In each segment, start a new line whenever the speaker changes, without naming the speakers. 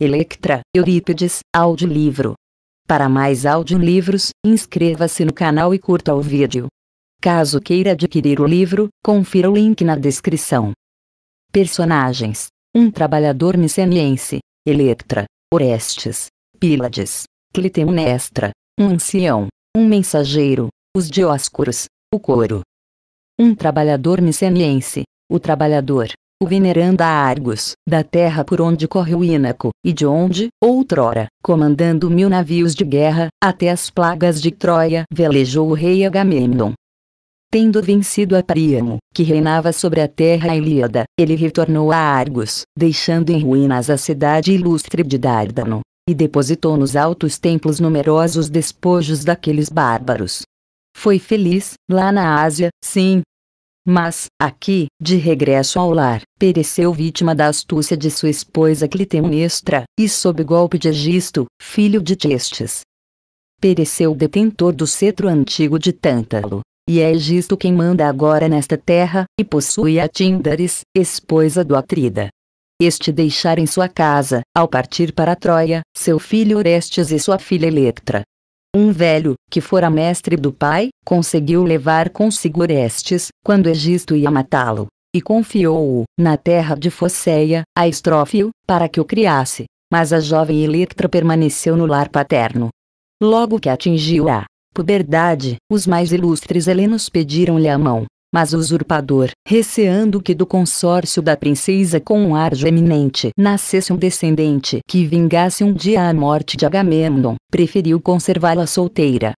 Electra, Eurípides, audiolivro. Para mais audiolivros, inscreva-se no canal e curta o vídeo. Caso queira adquirir o livro, confira o link na descrição. Personagens: Um trabalhador miceniense, Electra, Orestes, Pílades, Clitemnestra, um ancião, um mensageiro, os dioscuros, o coro. Um trabalhador miceniense, o trabalhador, o veneranda Argos, da terra por onde corre o e de onde, outrora, comandando mil navios de guerra, até as plagas de Troia, velejou o rei Agamemnon. Tendo vencido a Príamo, que reinava sobre a terra Ilíada, ele retornou a Argos, deixando em ruínas a cidade ilustre de Dárdano, e depositou nos altos templos numerosos despojos daqueles bárbaros. Foi feliz, lá na Ásia, sim, mas, aqui, de regresso ao lar, pereceu vítima da astúcia de sua esposa Clitemnestra, e sob golpe de Egisto, filho de Testes. Pereceu detentor do cetro antigo de Tântalo. E é Egisto quem manda agora nesta terra, e possui a Tíndares, esposa do Atrida. Este deixar em sua casa, ao partir para Troia, seu filho Orestes e sua filha Electra, um velho, que fora mestre do pai, conseguiu levar consigo Orestes, quando Egisto ia matá-lo, e confiou-o, na terra de Fosseia, a Estrófio, para que o criasse. Mas a jovem Electra permaneceu no lar paterno. Logo que atingiu a puberdade, os mais ilustres helenos pediram-lhe a mão, mas o usurpador, receando que do consórcio da princesa com um arjo eminente nascesse um descendente que vingasse um dia a morte de Agamemnon, preferiu conservá-la solteira.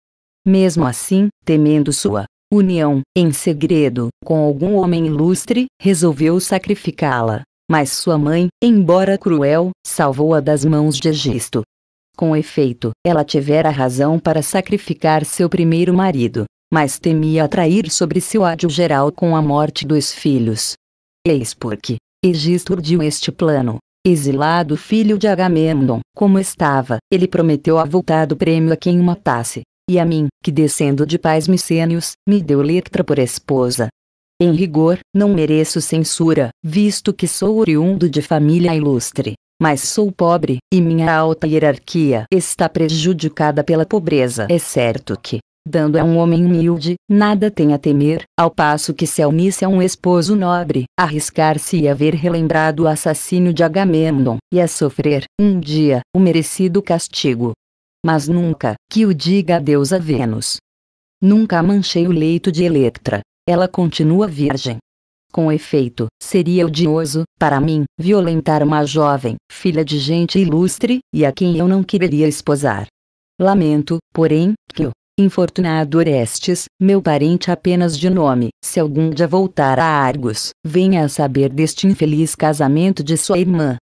Mesmo assim, temendo sua união, em segredo, com algum homem ilustre, resolveu sacrificá-la. Mas sua mãe, embora cruel, salvou-a das mãos de Egisto. Com efeito, ela tivera razão para sacrificar seu primeiro marido, mas temia atrair sobre si o ódio geral com a morte dos filhos. Eis porque, Egisto urdiu este plano. Exilado filho de Agamemnon, como estava, ele prometeu avultado prêmio a quem o matasse, e a mim, que descendo de pais micênios, me deu letra por esposa. Em rigor, não mereço censura, visto que sou oriundo de família ilustre, mas sou pobre, e minha alta hierarquia está prejudicada pela pobreza. É certo que, dando a um homem humilde, nada tem a temer, ao passo que se unisse a um esposo nobre, arriscar-se a ver relembrado o assassínio de Agamemnon, e a sofrer, um dia, o merecido castigo. Mas nunca, que o diga adeus a Vênus. Nunca manchei o leito de Electra. Ela continua virgem. Com efeito, seria odioso, para mim, violentar uma jovem, filha de gente ilustre, e a quem eu não quereria esposar. Lamento, porém, que o Infortunado Orestes, meu parente apenas de nome, se algum dia voltar a Argos, venha a saber deste infeliz casamento de sua irmã.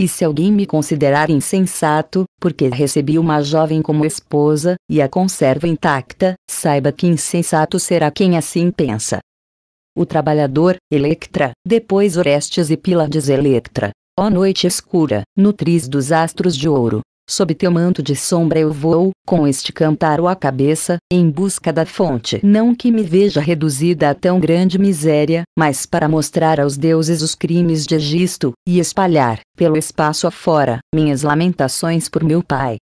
E se alguém me considerar insensato, porque recebi uma jovem como esposa, e a conserva intacta, saiba que insensato será quem assim pensa. O trabalhador, Electra, depois Orestes e Pílades Electra. Ó noite escura, nutriz dos astros de ouro, sob teu manto de sombra eu vou, com este cantar a cabeça, em busca da fonte. Não que me veja reduzida a tão grande miséria, mas para mostrar aos deuses os crimes de Egisto, e espalhar, pelo espaço afora, minhas lamentações por meu pai.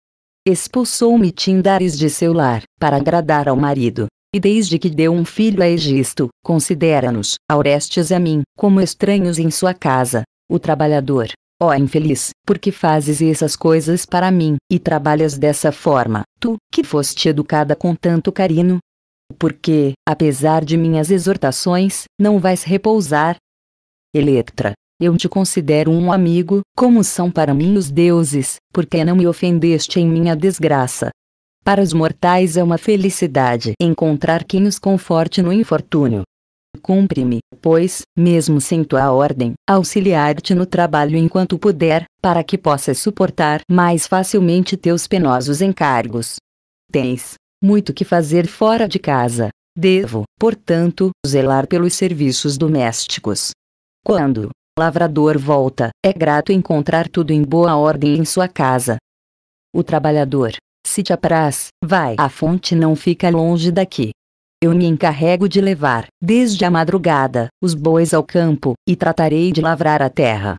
Expulsou-me Tindares de seu lar, para agradar ao marido. E desde que deu um filho a Egisto, considera-nos, Orestes a mim, como estranhos em sua casa, o trabalhador, Ó oh, infeliz, por que fazes essas coisas para mim, e trabalhas dessa forma, tu, que foste educada com tanto carinho? Porque, apesar de minhas exortações, não vais repousar? Eletra, eu te considero um amigo, como são para mim os deuses, porque não me ofendeste em minha desgraça. Para os mortais é uma felicidade encontrar quem os conforte no infortúnio, Cumpre-me, pois, mesmo sem tua ordem, auxiliar-te no trabalho enquanto puder, para que possas suportar mais facilmente teus penosos encargos. Tens muito que fazer fora de casa. Devo, portanto, zelar pelos serviços domésticos. Quando lavrador volta, é grato encontrar tudo em boa ordem em sua casa. O trabalhador, se te apraz, vai. à fonte não fica longe daqui. Eu me encarrego de levar, desde a madrugada, os bois ao campo, e tratarei de lavrar a terra.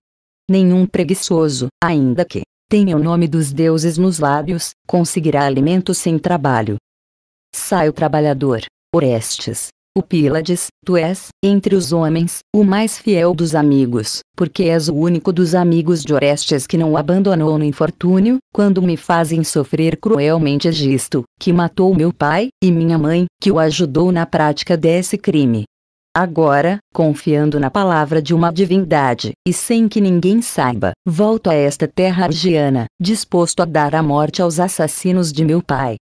Nenhum preguiçoso, ainda que tenha o nome dos deuses nos lábios, conseguirá alimento sem trabalho. Sai o trabalhador, Orestes, o Pílades, tu és, entre os homens, o mais fiel dos amigos, porque és o único dos amigos de Orestes que não o abandonou no infortúnio, quando me fazem sofrer cruelmente Egisto, que matou meu pai, e minha mãe, que o ajudou na prática desse crime. Agora, confiando na palavra de uma divindade, e sem que ninguém saiba, volto a esta terra argiana, disposto a dar a morte aos assassinos de meu pai.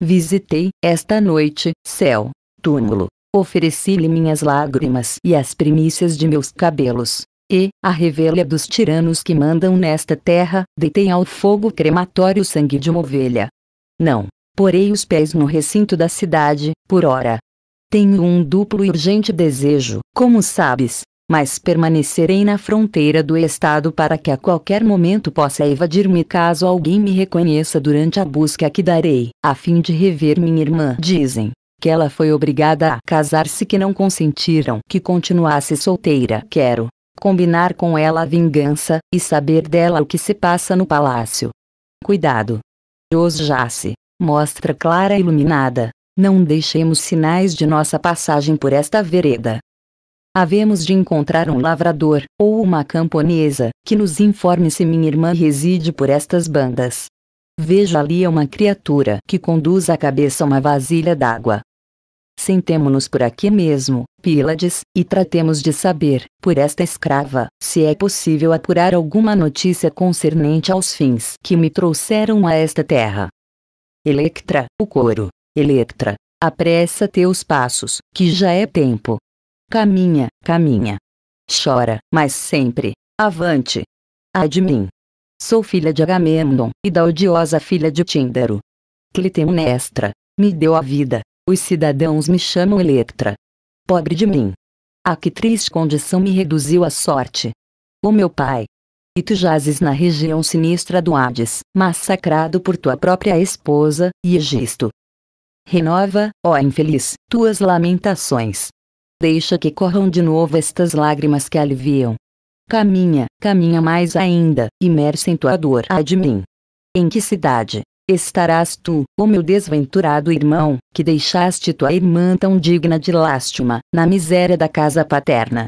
Visitei, esta noite, céu, túmulo, Ofereci-lhe minhas lágrimas e as primícias de meus cabelos. E, a revelha dos tiranos que mandam nesta terra, detém ao fogo crematório o sangue de uma ovelha. Não, porei os pés no recinto da cidade, por hora. Tenho um duplo e urgente desejo, como sabes, mas permanecerei na fronteira do Estado para que a qualquer momento possa evadir-me caso alguém me reconheça durante a busca que darei, a fim de rever minha irmã. Dizem que ela foi obrigada a casar-se que não consentiram que continuasse solteira. Quero combinar com ela a vingança e saber dela o que se passa no palácio. Cuidado. Os já se mostra clara e iluminada. Não deixemos sinais de nossa passagem por esta vereda. Havemos de encontrar um lavrador, ou uma camponesa, que nos informe se minha irmã reside por estas bandas. Vejo ali uma criatura que conduz à cabeça uma vasilha d'água. Sentemo-nos por aqui mesmo, Pílades, e tratemos de saber, por esta escrava, se é possível apurar alguma notícia concernente aos fins que me trouxeram a esta terra. Electra, o coro. Electra, apressa teus passos, que já é tempo. Caminha, caminha. Chora, mas sempre, avante. Admin. Sou filha de Agamemnon e da odiosa filha de Tíndaro. Clitemnestra me deu a vida, os cidadãos me chamam Electra, Pobre de mim. A ah, que triste condição me reduziu a sorte. O meu pai. E tu jazes na região sinistra do Hades, massacrado por tua própria esposa, e Egisto. Renova, ó infeliz, tuas lamentações. Deixa que corram de novo estas lágrimas que aliviam. Caminha, caminha mais ainda, imersa em tua dor. Ai de mim. Em que cidade, estarás tu, o meu desventurado irmão, que deixaste tua irmã tão digna de lástima, na miséria da casa paterna.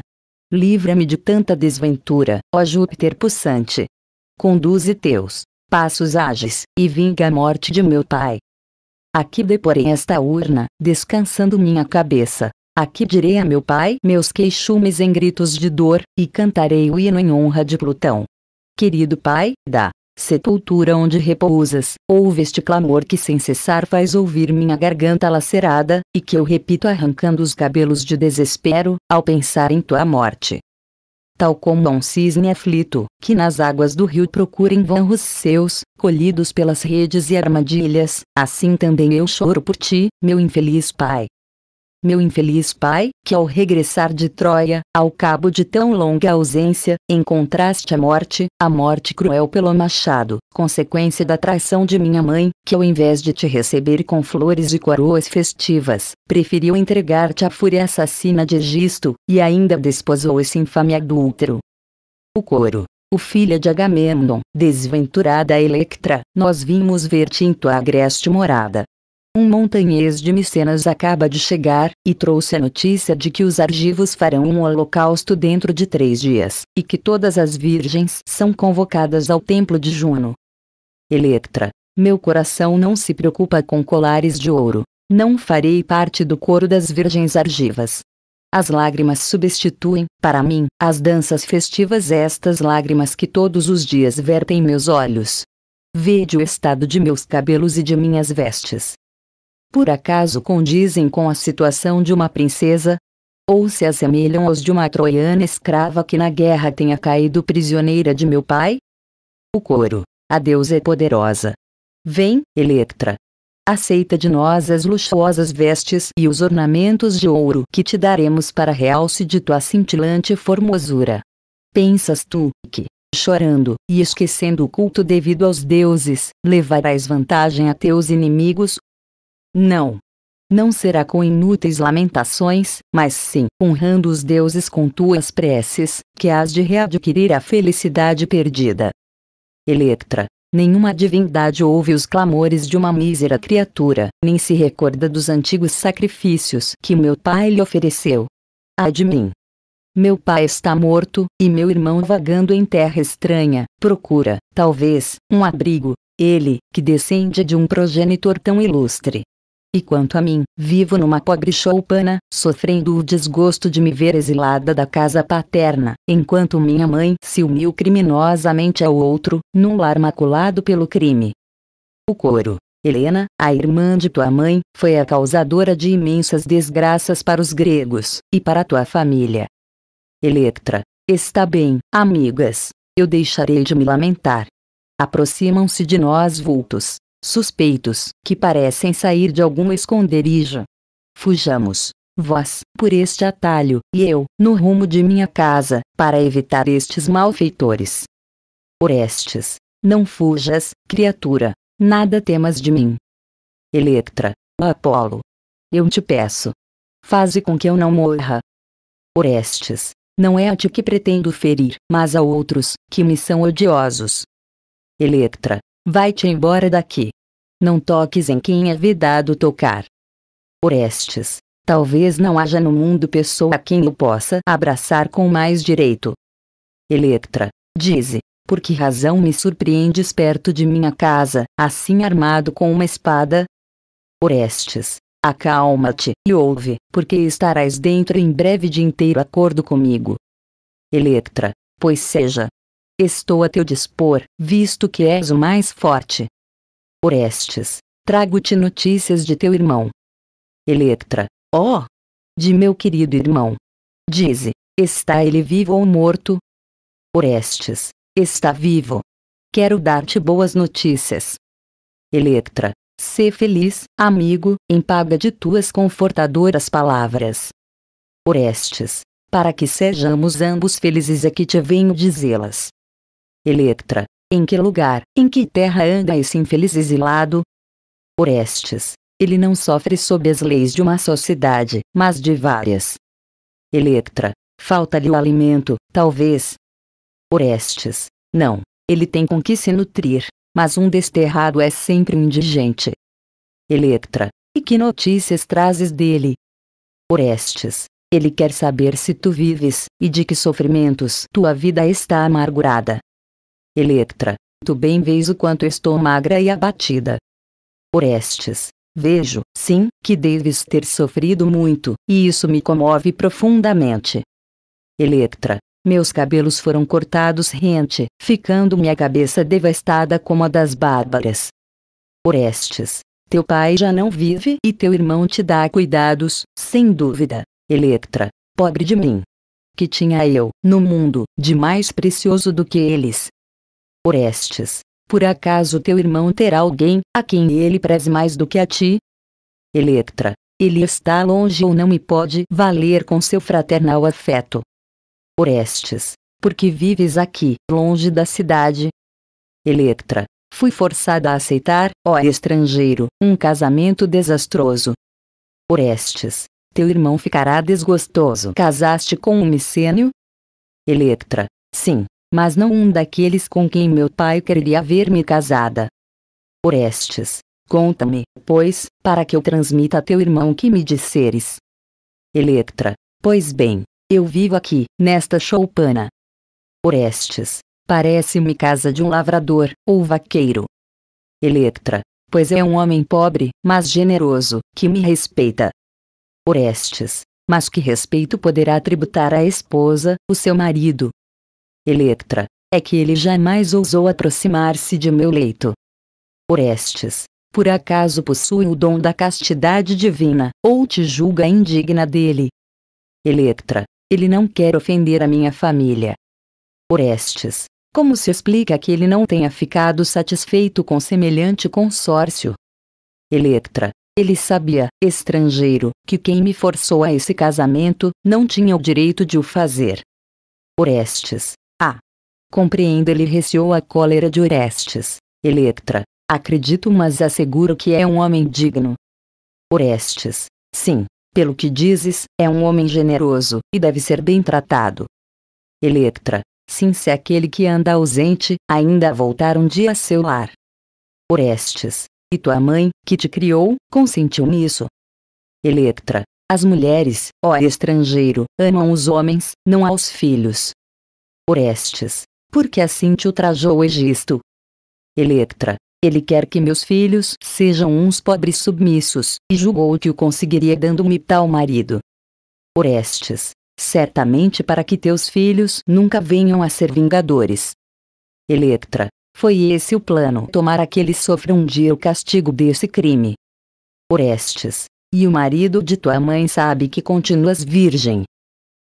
Livra-me de tanta desventura, ó Júpiter possante. Conduze teus passos ágeis, e vinga a morte de meu pai. Aqui deporei esta urna, descansando minha cabeça. Aqui direi a meu pai meus queixumes em gritos de dor, e cantarei o hino em honra de Plutão. Querido pai, da sepultura onde repousas, ouve este clamor que sem cessar faz ouvir minha garganta lacerada, e que eu repito arrancando os cabelos de desespero, ao pensar em tua morte. Tal como um cisne aflito, que nas águas do rio procura em vão os seus, colhidos pelas redes e armadilhas, assim também eu choro por ti, meu infeliz pai. Meu infeliz pai, que ao regressar de Troia, ao cabo de tão longa ausência, encontraste a morte, a morte cruel pelo machado, consequência da traição de minha mãe, que ao invés de te receber com flores e coroas festivas, preferiu entregar-te à fúria assassina de Egisto, e ainda desposou esse infame adúltero. O coro o filho de Agamemnon, desventurada Electra, nós vimos ver-te em tua agreste morada, um montanhês de Micenas acaba de chegar, e trouxe a notícia de que os argivos farão um holocausto dentro de três dias, e que todas as virgens são convocadas ao templo de Juno. Electra, meu coração não se preocupa com colares de ouro. Não farei parte do coro das virgens argivas. As lágrimas substituem, para mim, as danças festivas estas lágrimas que todos os dias vertem meus olhos. Vede o estado de meus cabelos e de minhas vestes por acaso condizem com a situação de uma princesa? Ou se assemelham aos de uma troiana escrava que na guerra tenha caído prisioneira de meu pai? O coro. A deusa é poderosa. Vem, Electra. Aceita de nós as luxuosas vestes e os ornamentos de ouro que te daremos para realce de tua cintilante formosura. Pensas tu que, chorando e esquecendo o culto devido aos deuses, levarás vantagem a teus inimigos, não. Não será com inúteis lamentações, mas sim honrando os deuses com tuas preces, que has de readquirir a felicidade perdida. Electra. Nenhuma divindade ouve os clamores de uma mísera criatura, nem se recorda dos antigos sacrifícios que meu pai lhe ofereceu. Ai de mim! Meu pai está morto, e meu irmão vagando em terra estranha, procura, talvez, um abrigo. Ele, que descende de um progenitor tão ilustre, e quanto a mim, vivo numa pobre choupana, sofrendo o desgosto de me ver exilada da casa paterna, enquanto minha mãe se uniu criminosamente ao outro, num lar maculado pelo crime. O coro. Helena, a irmã de tua mãe, foi a causadora de imensas desgraças para os gregos, e para tua família. Electra. Está bem, amigas. Eu deixarei de me lamentar. Aproximam-se de nós vultos, suspeitos, que parecem sair de algum esconderijo. Fujamos, vós, por este atalho, e eu, no rumo de minha casa, para evitar estes malfeitores. Orestes, não fujas, criatura, nada temas de mim. Electra, Apolo, eu te peço, faze com que eu não morra. Orestes, não é a ti que pretendo ferir, mas a outros, que me são odiosos. Electra, Vai-te embora daqui. Não toques em quem é vedado tocar. Orestes, talvez não haja no mundo pessoa a quem o possa abraçar com mais direito. Electra, dize, por que razão me surpreendes perto de minha casa, assim armado com uma espada? Orestes, acalma-te e ouve, porque estarás dentro em breve de inteiro acordo comigo. Electra, pois seja, Estou a teu dispor, visto que és o mais forte. Orestes, trago-te notícias de teu irmão. Eletra, ó! Oh, de meu querido irmão. Dize, está ele vivo ou morto? Orestes, está vivo. Quero dar-te boas notícias. Eletra, sê feliz, amigo, em paga de tuas confortadoras palavras. Orestes, para que sejamos ambos felizes é que te venho dizê-las. Electra, em que lugar, em que terra anda esse infeliz exilado? Orestes, ele não sofre sob as leis de uma sociedade, mas de várias. Electra, falta-lhe o alimento, talvez. Orestes, não, ele tem com que se nutrir, mas um desterrado é sempre um indigente. Electra, e que notícias trazes dele? Orestes, ele quer saber se tu vives, e de que sofrimentos tua vida está amargurada. Electra, tu bem vês o quanto estou magra e abatida. Orestes, vejo, sim, que deves ter sofrido muito, e isso me comove profundamente. Electra, meus cabelos foram cortados rente, ficando minha cabeça devastada como a das bárbaras. Orestes, teu pai já não vive e teu irmão te dá cuidados, sem dúvida. Electra, pobre de mim. Que tinha eu, no mundo, de mais precioso do que eles? Orestes, por acaso teu irmão terá alguém, a quem ele preze mais do que a ti? Eletra, ele está longe ou não me pode valer com seu fraternal afeto. Orestes, por que vives aqui, longe da cidade? Eletra, fui forçada a aceitar, ó estrangeiro, um casamento desastroso. Orestes, teu irmão ficará desgostoso. Casaste com um micênio? Eletra, sim, mas não um daqueles com quem meu pai queria ver-me casada. Orestes, conta-me, pois, para que eu transmita a teu irmão que me disseres. Electra, pois bem, eu vivo aqui, nesta choupana. Orestes, parece-me casa de um lavrador, ou vaqueiro. Electra, pois é um homem pobre, mas generoso, que me respeita. Orestes, mas que respeito poderá tributar à esposa, o seu marido, Electra, é que ele jamais ousou aproximar-se de meu leito. Orestes, por acaso possui o dom da castidade divina, ou te julga indigna dele? Electra, ele não quer ofender a minha família. Orestes, como se explica que ele não tenha ficado satisfeito com semelhante consórcio? Electra, ele sabia, estrangeiro, que quem me forçou a esse casamento, não tinha o direito de o fazer. Orestes, ah! Compreendo, ele receou a cólera de Orestes. Electra, acredito mas asseguro que é um homem digno. Orestes, sim, pelo que dizes, é um homem generoso e deve ser bem tratado. Electra, sim se aquele que anda ausente, ainda voltar um dia a seu lar. Orestes, e tua mãe, que te criou, consentiu nisso? Electra, as mulheres, ó estrangeiro, amam os homens, não aos filhos, Orestes, porque assim te ultrajou o Egisto. Electra, ele quer que meus filhos sejam uns pobres submissos, e julgou que o conseguiria dando-me tal marido. Orestes, certamente para que teus filhos nunca venham a ser vingadores. Electra, foi esse o plano, tomar aqueles sofra um dia o castigo desse crime. Orestes, e o marido de tua mãe sabe que continuas virgem.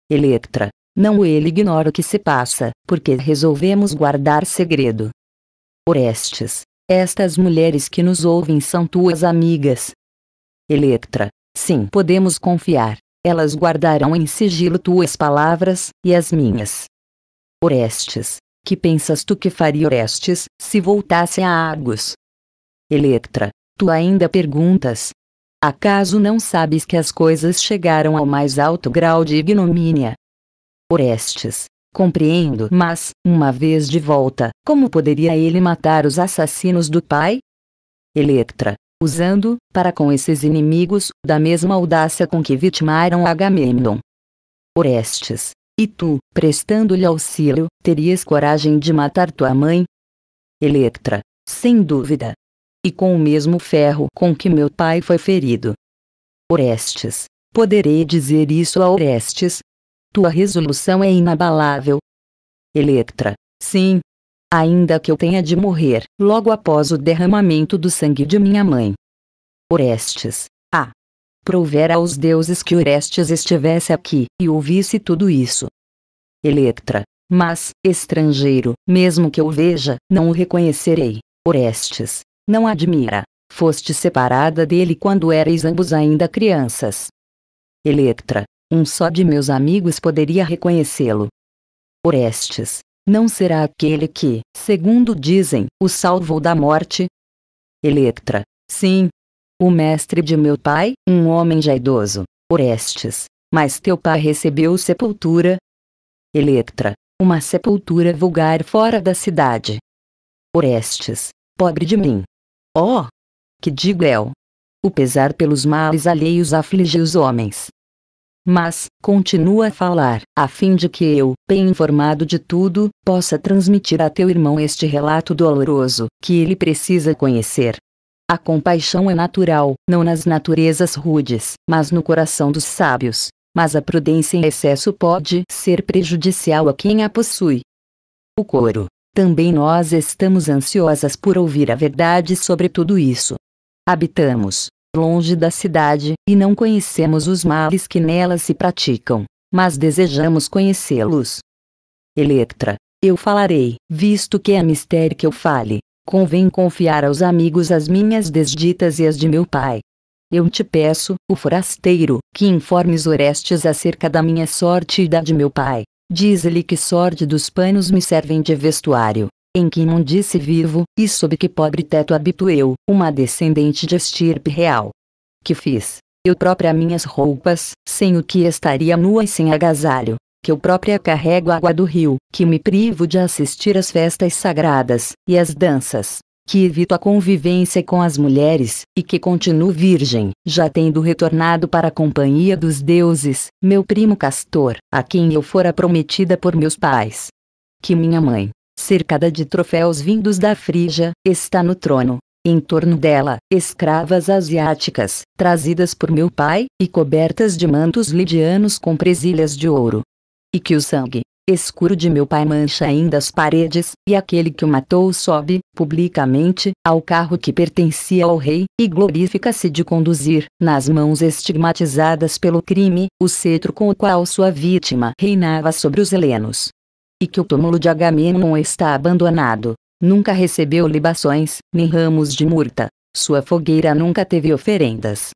Electra, não ele ignora o que se passa, porque resolvemos guardar segredo. Orestes, estas mulheres que nos ouvem são tuas amigas. Electra, sim, podemos confiar. Elas guardarão em sigilo tuas palavras e as minhas. Orestes, que pensas tu que faria Orestes se voltasse a Argos? Electra, tu ainda perguntas? Acaso não sabes que as coisas chegaram ao mais alto grau de ignomínia? Orestes, Compreendo, mas, uma vez de volta, como poderia ele matar os assassinos do pai? Electra, usando, para com esses inimigos, da mesma audácia com que vitimaram Agamemnon. Orestes, e tu, prestando-lhe auxílio, terias coragem de matar tua mãe? Electra, sem dúvida. E com o mesmo ferro com que meu pai foi ferido. Orestes, poderei dizer isso a Orestes, tua resolução é inabalável. Electra. Sim. Ainda que eu tenha de morrer, logo após o derramamento do sangue de minha mãe. Orestes. Ah. Provera aos deuses que Orestes estivesse aqui e ouvisse tudo isso. Electra. Mas, estrangeiro, mesmo que eu veja, não o reconhecerei. Orestes. Não admira. Foste separada dele quando erais ambos ainda crianças. Electra. Um só de meus amigos poderia reconhecê-lo. Orestes, não será aquele que, segundo dizem, o salvou da morte? Electra, sim. O mestre de meu pai, um homem já idoso, Orestes, mas teu pai recebeu sepultura? Electra, uma sepultura vulgar fora da cidade. Orestes, pobre de mim. Oh! Que digo eu! O pesar pelos males alheios aflige os homens. Mas, continua a falar, a fim de que eu, bem informado de tudo, possa transmitir a teu irmão este relato doloroso, que ele precisa conhecer. A compaixão é natural, não nas naturezas rudes, mas no coração dos sábios. Mas a prudência em excesso pode ser prejudicial a quem a possui. O coro. Também nós estamos ansiosas por ouvir a verdade sobre tudo isso. Habitamos, longe da cidade, e não conhecemos os males que nela se praticam, mas desejamos conhecê-los. Electra, eu falarei, visto que é mistério que eu fale. Convém confiar aos amigos as minhas desditas e as de meu pai. Eu te peço, o forasteiro, que informes Orestes acerca da minha sorte e da de meu pai. Diz-lhe que sorte dos panos me servem de vestuário, em que não vivo, e sob que pobre teto habito uma descendente de estirpe real. Que fiz, eu própria minhas roupas, sem o que estaria nua e sem agasalho, que eu própria carrego água do rio, que me privo de assistir às festas sagradas, e às danças, que evito a convivência com as mulheres, e que continuo virgem, já tendo retornado para a companhia dos deuses, meu primo Castor, a quem eu fora prometida por meus pais. Que minha mãe, cercada de troféus vindos da Frígia, está no trono. Em torno dela, escravas asiáticas, trazidas por meu pai, e cobertas de mantos lidianos com presilhas de ouro. E que o sangue, escuro de meu pai mancha ainda as paredes, e aquele que o matou sobe, publicamente, ao carro que pertencia ao rei, e glorifica-se de conduzir, nas mãos estigmatizadas pelo crime, o cetro com o qual sua vítima reinava sobre os helenos e que o túmulo de Agamemnon está abandonado. Nunca recebeu libações, nem ramos de murta. Sua fogueira nunca teve oferendas.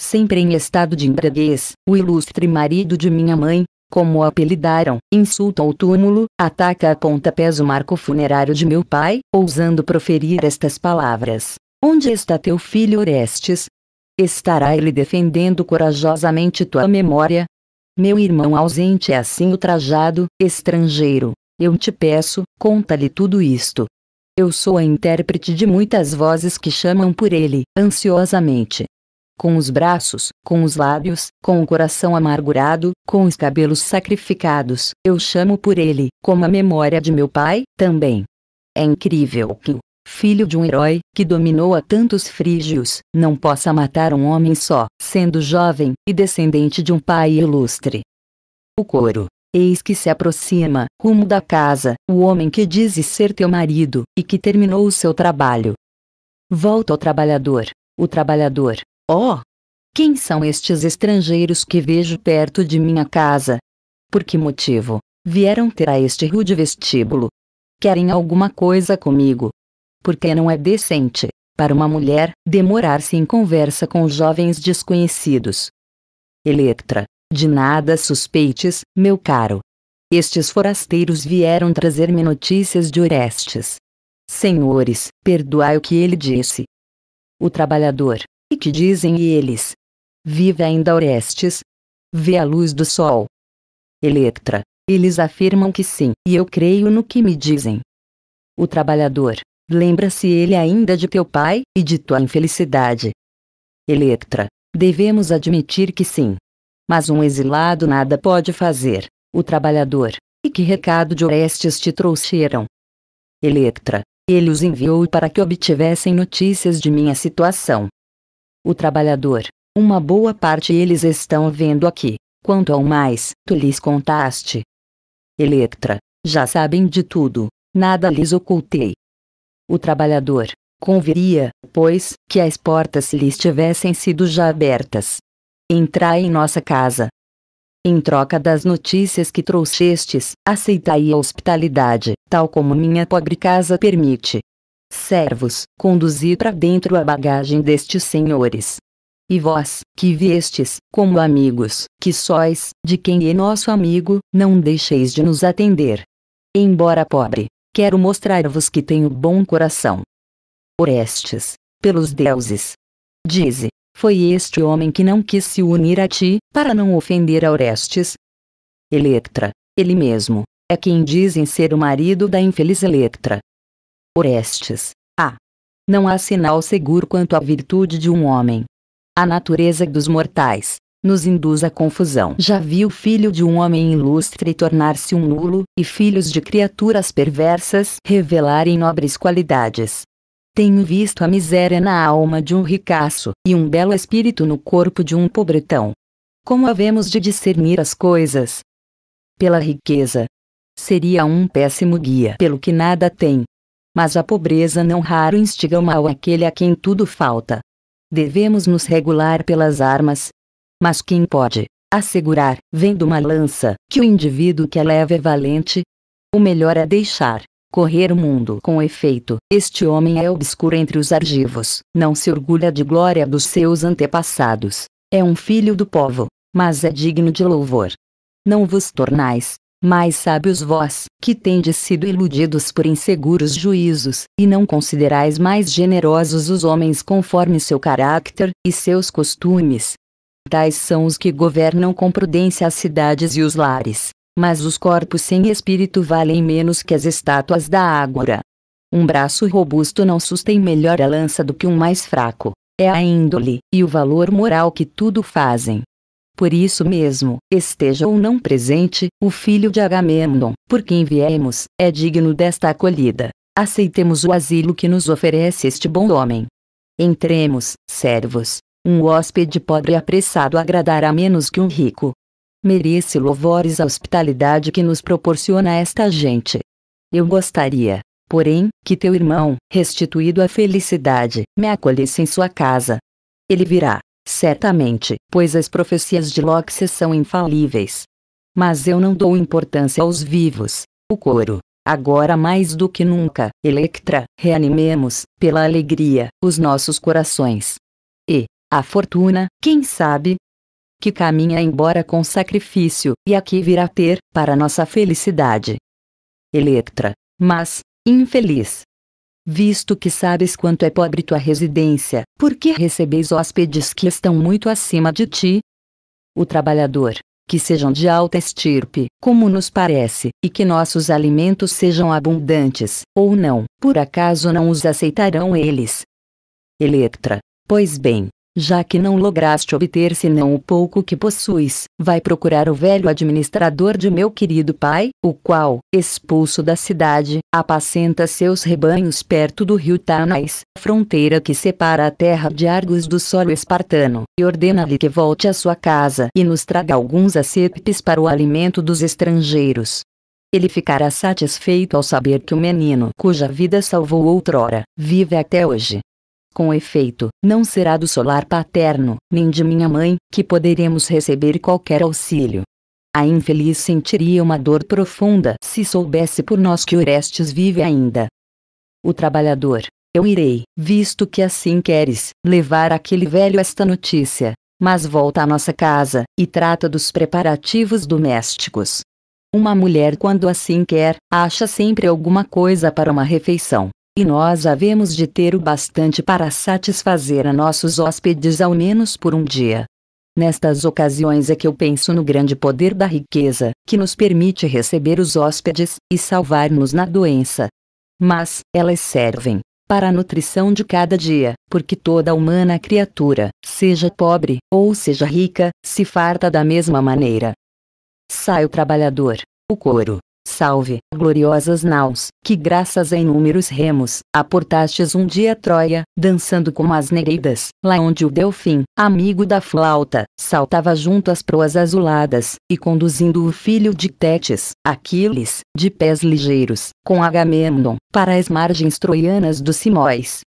Sempre em estado de embriaguez, o ilustre marido de minha mãe, como o apelidaram, insulta o túmulo, ataca a pontapés o marco funerário de meu pai, ousando proferir estas palavras. Onde está teu filho Orestes? Estará ele defendendo corajosamente tua memória, meu irmão ausente é assim ultrajado, estrangeiro. Eu te peço, conta-lhe tudo isto. Eu sou a intérprete de muitas vozes que chamam por ele, ansiosamente. Com os braços, com os lábios, com o coração amargurado, com os cabelos sacrificados, eu chamo por ele, como a memória de meu pai, também. É incrível que o filho de um herói, que dominou a tantos frígios, não possa matar um homem só, sendo jovem e descendente de um pai ilustre. O coro. Eis que se aproxima, rumo da casa, o homem que dizes ser teu marido, e que terminou o seu trabalho. Volta ao trabalhador. O trabalhador. Oh! Quem são estes estrangeiros que vejo perto de minha casa? Por que motivo vieram ter a este rude vestíbulo? Querem alguma coisa comigo? porque não é decente, para uma mulher, demorar-se em conversa com jovens desconhecidos. Electra, de nada suspeites, meu caro. Estes forasteiros vieram trazer-me notícias de Orestes. Senhores, perdoai o que ele disse. O trabalhador, e que dizem eles? Vive ainda Orestes? Vê a luz do sol. Electra, eles afirmam que sim, e eu creio no que me dizem. O trabalhador, lembra-se ele ainda de teu pai e de tua infelicidade. Eletra, devemos admitir que sim. Mas um exilado nada pode fazer, o trabalhador. E que recado de Orestes te trouxeram? Eletra, ele os enviou para que obtivessem notícias de minha situação. O trabalhador, uma boa parte eles estão vendo aqui, quanto ao mais, tu lhes contaste. Eletra, já sabem de tudo, nada lhes ocultei o trabalhador. Conviria, pois, que as portas lhes tivessem sido já abertas. Entrai em nossa casa. Em troca das notícias que trouxestes, aceitai a hospitalidade, tal como minha pobre casa permite. Servos, conduzi para dentro a bagagem destes senhores. E vós, que viestes, como amigos, que sois, de quem é nosso amigo, não deixeis de nos atender. Embora pobre, quero mostrar-vos que tenho bom coração. Orestes, pelos deuses. Dize, foi este homem que não quis se unir a ti, para não ofender a Orestes? Electra, ele mesmo, é quem dizem ser o marido da infeliz Electra. Orestes, ah! Não há sinal seguro quanto à virtude de um homem. A natureza dos mortais, nos induz à confusão. Já vi o filho de um homem ilustre tornar-se um nulo, e filhos de criaturas perversas revelarem nobres qualidades. Tenho visto a miséria na alma de um ricaço, e um belo espírito no corpo de um pobretão. Como havemos de discernir as coisas? Pela riqueza. Seria um péssimo guia pelo que nada tem. Mas a pobreza não raro instiga o mal àquele a quem tudo falta. Devemos nos regular pelas armas, mas quem pode assegurar, vendo uma lança, que o indivíduo que a leva é valente? O melhor é deixar correr o mundo. Com efeito, este homem é obscuro entre os argivos, não se orgulha de glória dos seus antepassados. É um filho do povo, mas é digno de louvor. Não vos tornais mais sábios vós, que tendes sido iludidos por inseguros juízos, e não considerais mais generosos os homens conforme seu caráter e seus costumes, tais são os que governam com prudência as cidades e os lares, mas os corpos sem espírito valem menos que as estátuas da ágora. Um braço robusto não sustém melhor a lança do que um mais fraco, é a índole e o valor moral que tudo fazem. Por isso mesmo, esteja ou não presente, o filho de Agamemnon, por quem viemos, é digno desta acolhida. Aceitemos o asilo que nos oferece este bom homem. Entremos, servos, um hóspede pobre e apressado agradará menos que um rico. Merece louvores a hospitalidade que nos proporciona esta gente. Eu gostaria, porém, que teu irmão, restituído à felicidade, me acolhesse em sua casa. Ele virá, certamente, pois as profecias de Locke são infalíveis. Mas eu não dou importância aos vivos. O coro, agora mais do que nunca, Electra, reanimemos, pela alegria, os nossos corações. E, a fortuna, quem sabe? Que caminha embora com sacrifício, e aqui virá ter, para nossa felicidade. Electra. Mas, infeliz. Visto que sabes quanto é pobre tua residência, por que recebeis hóspedes que estão muito acima de ti? O trabalhador que sejam de alta estirpe, como nos parece, e que nossos alimentos sejam abundantes, ou não, por acaso não os aceitarão eles? Electra. Pois bem, já que não lograste obter senão o pouco que possuis, vai procurar o velho administrador de meu querido pai, o qual, expulso da cidade, apacenta seus rebanhos perto do rio Tanais, fronteira que separa a terra de Argos do solo espartano, e ordena-lhe que volte à sua casa e nos traga alguns aceptes para o alimento dos estrangeiros. Ele ficará satisfeito ao saber que o menino, cuja vida salvou outrora, vive até hoje. Com efeito, não será do solar paterno, nem de minha mãe, que poderemos receber qualquer auxílio. A infeliz sentiria uma dor profunda se soubesse por nós que Orestes vive ainda. O trabalhador, eu irei, visto que assim queres, levar aquele velho esta notícia, mas volta à nossa casa e trata dos preparativos domésticos. Uma mulher, quando assim quer, acha sempre alguma coisa para uma refeição e nós havemos de ter o bastante para satisfazer a nossos hóspedes ao menos por um dia. Nestas ocasiões é que eu penso no grande poder da riqueza, que nos permite receber os hóspedes e salvar-nos na doença. Mas, elas servem para a nutrição de cada dia, porque toda humana criatura, seja pobre ou seja rica, se farta da mesma maneira. Sai o trabalhador, o couro, Salve, gloriosas naus, que graças a inúmeros remos, aportastes um dia Troia, dançando como as nereidas, lá onde o Delfim, amigo da flauta, saltava junto às proas azuladas, e conduzindo o filho de Tétis, Aquiles, de pés ligeiros, com Agamemnon, para as margens troianas dos Simóis,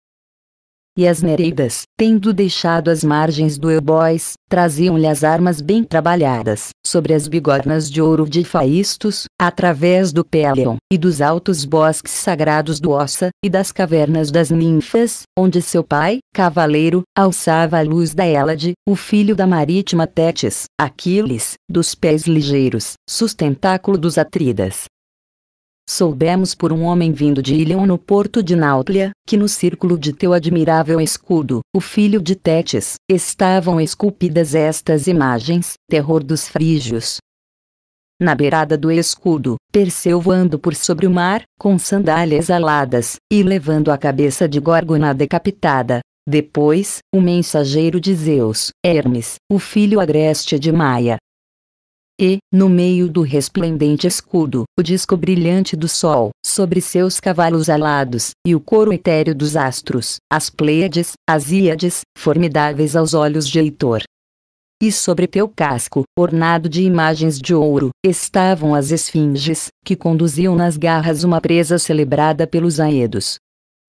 e as Nereidas, tendo deixado as margens do Eubóis, traziam-lhe as armas bem trabalhadas, sobre as bigornas de ouro de Faístos, através do Pélion, e dos altos bosques sagrados do Ossa, e das cavernas das ninfas, onde seu pai, cavaleiro, alçava a luz da Hélade, o filho da marítima Tétis, Aquiles, dos pés ligeiros, sustentáculo dos Atridas, Soubemos por um homem vindo de Ilion no porto de Náuplia, que no círculo de teu admirável escudo, o filho de Tétis, estavam esculpidas estas imagens, terror dos frígios. Na beirada do escudo, Perseu voando por sobre o mar, com sandálias aladas, e levando a cabeça de Gorgona decapitada. Depois, o mensageiro de Zeus, Hermes, o filho agreste de Maia, e, no meio do resplendente escudo, o disco brilhante do sol, sobre seus cavalos alados, e o coro etéreo dos astros, as Pleiades, as Íades, formidáveis aos olhos de Heitor. E sobre teu casco, ornado de imagens de ouro, estavam as esfinges, que conduziam nas garras uma presa celebrada pelos aedos.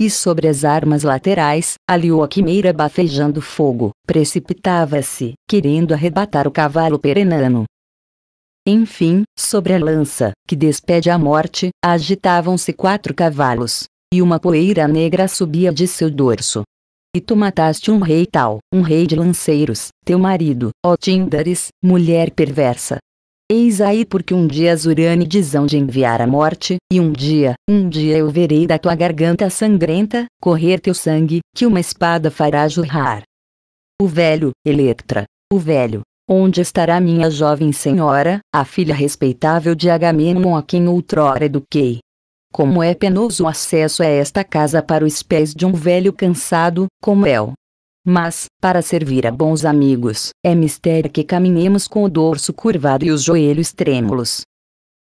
E sobre as armas laterais, aliou a quimeira bafejando fogo, precipitava-se, querendo arrebatar o cavalo perenano. Enfim, sobre a lança, que despede a morte, agitavam-se quatro cavalos, e uma poeira negra subia de seu dorso. E tu mataste um rei tal, um rei de lanceiros, teu marido, ó Tíndares, mulher perversa. Eis aí porque um dia Zurani dizão de enviar a morte, e um dia, um dia eu verei da tua garganta sangrenta, correr teu sangue, que uma espada fará jorrar. O velho, Electra, o velho, Onde estará minha jovem senhora, a filha respeitável de Agamemnon a quem outrora eduquei? Como é penoso o acesso a esta casa para os pés de um velho cansado, como eu. Mas, para servir a bons amigos, é mistério que caminhemos com o dorso curvado e os joelhos trêmulos.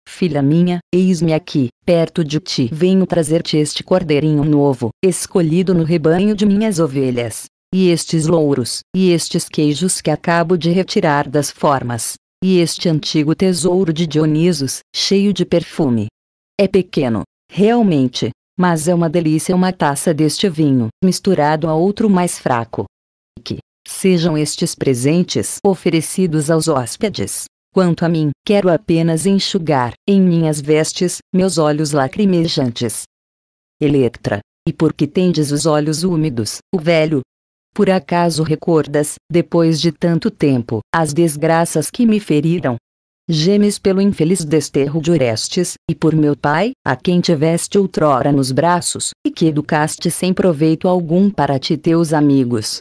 Filha minha, eis-me aqui, perto de ti. Venho trazer-te este cordeirinho novo, escolhido no rebanho de minhas ovelhas, e estes louros, e estes queijos que acabo de retirar das formas, e este antigo tesouro de Dionisos, cheio de perfume. É pequeno, realmente, mas é uma delícia uma taça deste vinho, misturado a outro mais fraco. Que sejam estes presentes oferecidos aos hóspedes. Quanto a mim, quero apenas enxugar, em minhas vestes, meus olhos lacrimejantes. Electra, e por que tendes os olhos úmidos, o velho, por acaso recordas, depois de tanto tempo, as desgraças que me feriram? Gemes pelo infeliz desterro de Orestes, e por meu pai, a quem tiveste outrora nos braços, e que educaste sem proveito algum para ti teus amigos.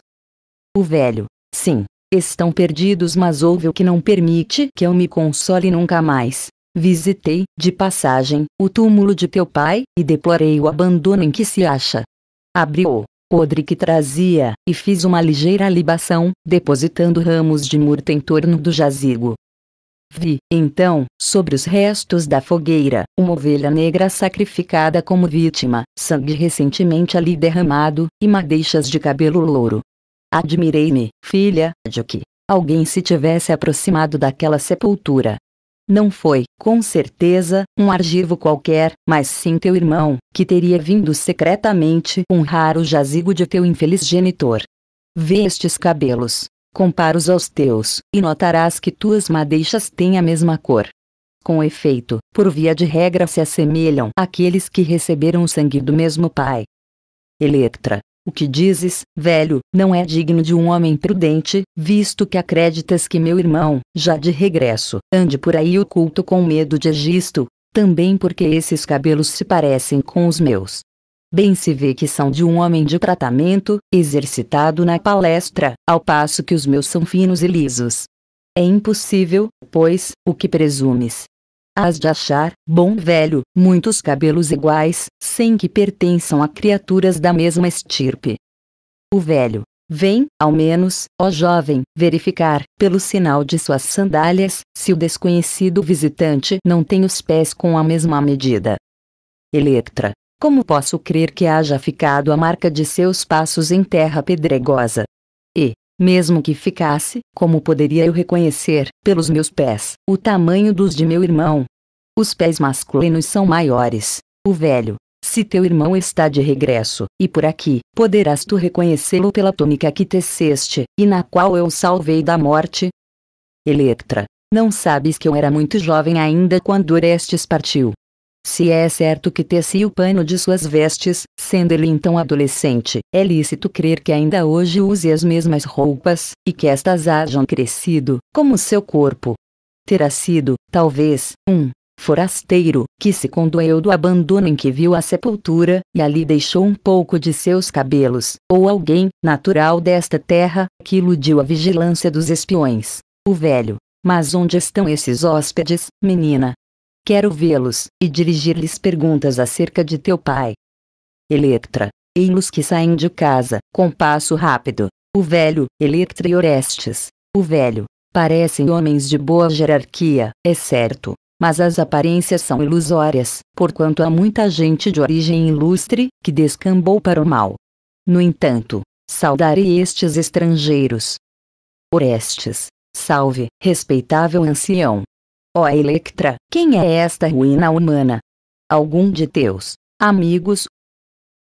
O velho, sim, estão perdidos, mas houve o que não permite que eu me console nunca mais. Visitei, de passagem, o túmulo de teu pai, e deplorei o abandono em que se acha. Abriu podre que trazia, e fiz uma ligeira libação, depositando ramos de murta em torno do jazigo. Vi, então, sobre os restos da fogueira, uma ovelha negra sacrificada como vítima, sangue recentemente ali derramado, e madeixas de cabelo louro. Admirei-me, filha, de que alguém se tivesse aproximado daquela sepultura, não foi, com certeza, um argivo qualquer, mas sim teu irmão, que teria vindo secretamente honrar o jazigo de teu infeliz genitor. Vê estes cabelos. Compara-os aos teus, e notarás que tuas madeixas têm a mesma cor. Com efeito, por via de regra se assemelham àqueles que receberam o sangue do mesmo pai. Electra, o que dizes, velho, não é digno de um homem prudente, visto que acreditas que meu irmão, já de regresso, ande por aí oculto com medo de Egisto, também porque esses cabelos se parecem com os meus. Bem se vê que são de um homem de tratamento, exercitado na palestra, ao passo que os meus são finos e lisos. É impossível, pois, o que presumes, Hás de achar, bom velho, muitos cabelos iguais, sem que pertençam a criaturas da mesma estirpe. O velho. Vem, ao menos, ó jovem, verificar, pelo sinal de suas sandálias, se o desconhecido visitante não tem os pés com a mesma medida. Electra. Como posso crer que haja ficado a marca de seus passos em terra pedregosa? mesmo que ficasse, como poderia eu reconhecer, pelos meus pés, o tamanho dos de meu irmão? Os pés masculinos são maiores. O velho, se teu irmão está de regresso, e por aqui, poderás tu reconhecê-lo pela túnica que teceste, e na qual eu o salvei da morte? Eletra, não sabes que eu era muito jovem ainda quando Orestes partiu, se é certo que tecia o pano de suas vestes, sendo ele então adolescente, é lícito crer que ainda hoje use as mesmas roupas, e que estas hajam crescido, como seu corpo. Terá sido, talvez, um forasteiro, que se condoeu do abandono em que viu a sepultura, e ali deixou um pouco de seus cabelos, ou alguém, natural desta terra, que iludiu a vigilância dos espiões. O velho. Mas onde estão esses hóspedes, menina? Quero vê-los, e dirigir-lhes perguntas acerca de teu pai. Electra, ei-los que saem de casa, com passo rápido. O velho, Electra e Orestes. O velho, parecem homens de boa hierarquia, é certo. Mas as aparências são ilusórias, porquanto há muita gente de origem ilustre, que descambou para o mal. No entanto, saudarei estes estrangeiros. Orestes, salve, respeitável ancião. Ó oh Electra, quem é esta ruína humana? Algum de teus amigos?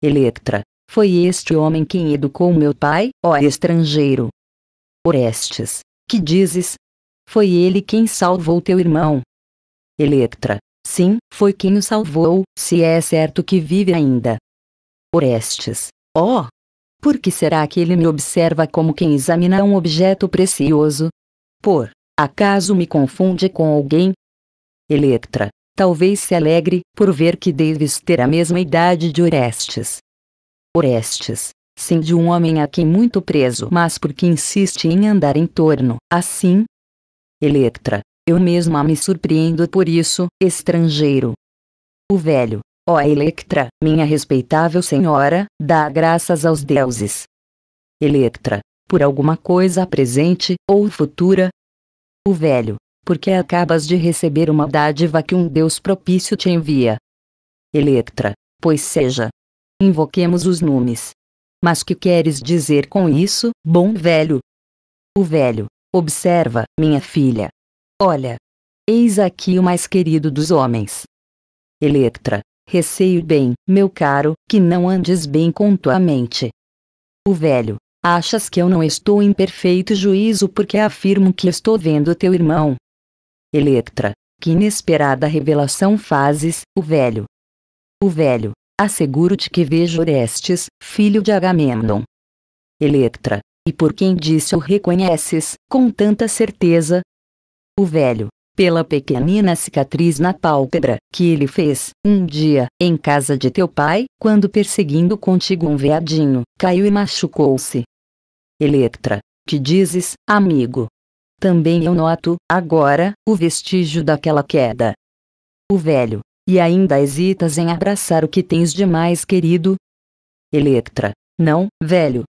Electra, foi este homem quem educou meu pai, ó oh estrangeiro. Orestes, que dizes? Foi ele quem salvou teu irmão. Electra, sim, foi quem o salvou, se é certo que vive ainda. Orestes, ó! Oh, por que será que ele me observa como quem examina um objeto precioso? Por Acaso me confunde com alguém? Electra, talvez se alegre por ver que deves ter a mesma idade de Orestes. Orestes, sim, de um homem a quem muito preso, mas porque insiste em andar em torno, assim? Electra, eu mesma me surpreendo por isso, estrangeiro. O velho, ó Electra, minha respeitável senhora, dá graças aos deuses. Electra, por alguma coisa presente ou futura, o velho, porque acabas de receber uma dádiva que um Deus propício te envia. Eletra, pois seja. Invoquemos os nomes. Mas que queres dizer com isso, bom velho? O velho, observa, minha filha. Olha. Eis aqui o mais querido dos homens. Eletra, receio bem, meu caro, que não andes bem com tua mente. O velho, Achas que eu não estou em perfeito juízo porque afirmo que estou vendo teu irmão? Eletra, que inesperada revelação fazes, o velho. O velho, asseguro-te que vejo Orestes, filho de Agamemnon. Eletra, e por quem disse o reconheces, com tanta certeza? O velho, pela pequenina cicatriz na pálpebra que ele fez, um dia, em casa de teu pai, quando perseguindo contigo um veadinho, caiu e machucou-se. Eletra, que dizes, amigo? Também eu noto, agora, o vestígio daquela queda. O velho, e ainda hesitas em abraçar o que tens de mais querido? Eletra, não, velho,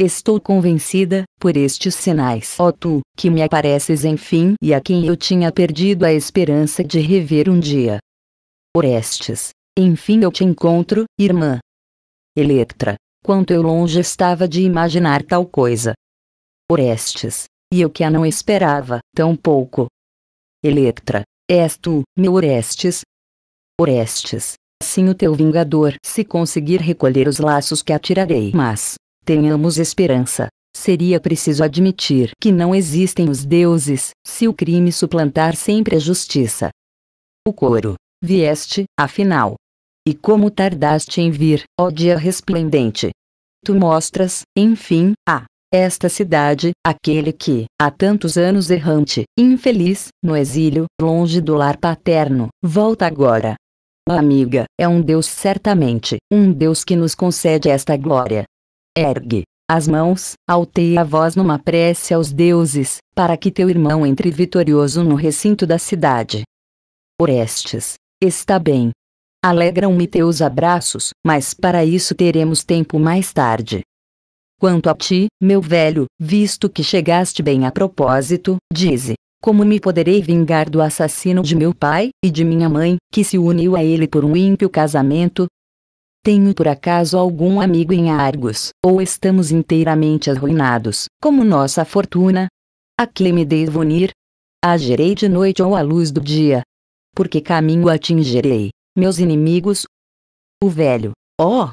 Estou convencida, por estes sinais, ó oh, tu, que me apareces enfim e a quem eu tinha perdido a esperança de rever um dia. Orestes, enfim eu te encontro, irmã. Electra, quanto eu longe estava de imaginar tal coisa. Orestes, e eu que a não esperava, tão pouco. Electra, és tu, meu Orestes? Orestes, sim o teu vingador, se conseguir recolher os laços que atirarei, mas Tenhamos esperança. Seria preciso admitir que não existem os deuses, se o crime suplantar sempre a justiça. O coro. Vieste, afinal. E como tardaste em vir, ó dia resplendente. Tu mostras, enfim, a esta cidade, aquele que, há tantos anos errante, infeliz, no exílio, longe do lar paterno, volta agora. Amiga, é um Deus certamente, um Deus que nos concede esta glória ergue as mãos, alteia a voz numa prece aos deuses, para que teu irmão entre vitorioso no recinto da cidade. Orestes, está bem. Alegram-me teus abraços, mas para isso teremos tempo mais tarde. Quanto a ti, meu velho, visto que chegaste bem a propósito, dize: como me poderei vingar do assassino de meu pai e de minha mãe, que se uniu a ele por um ímpio casamento, tenho por acaso algum amigo em Argos, ou estamos inteiramente arruinados, como nossa fortuna? A que me devo unir? Agirei de noite ou à luz do dia. Porque caminho atingirei, meus inimigos? O velho, ó! Oh,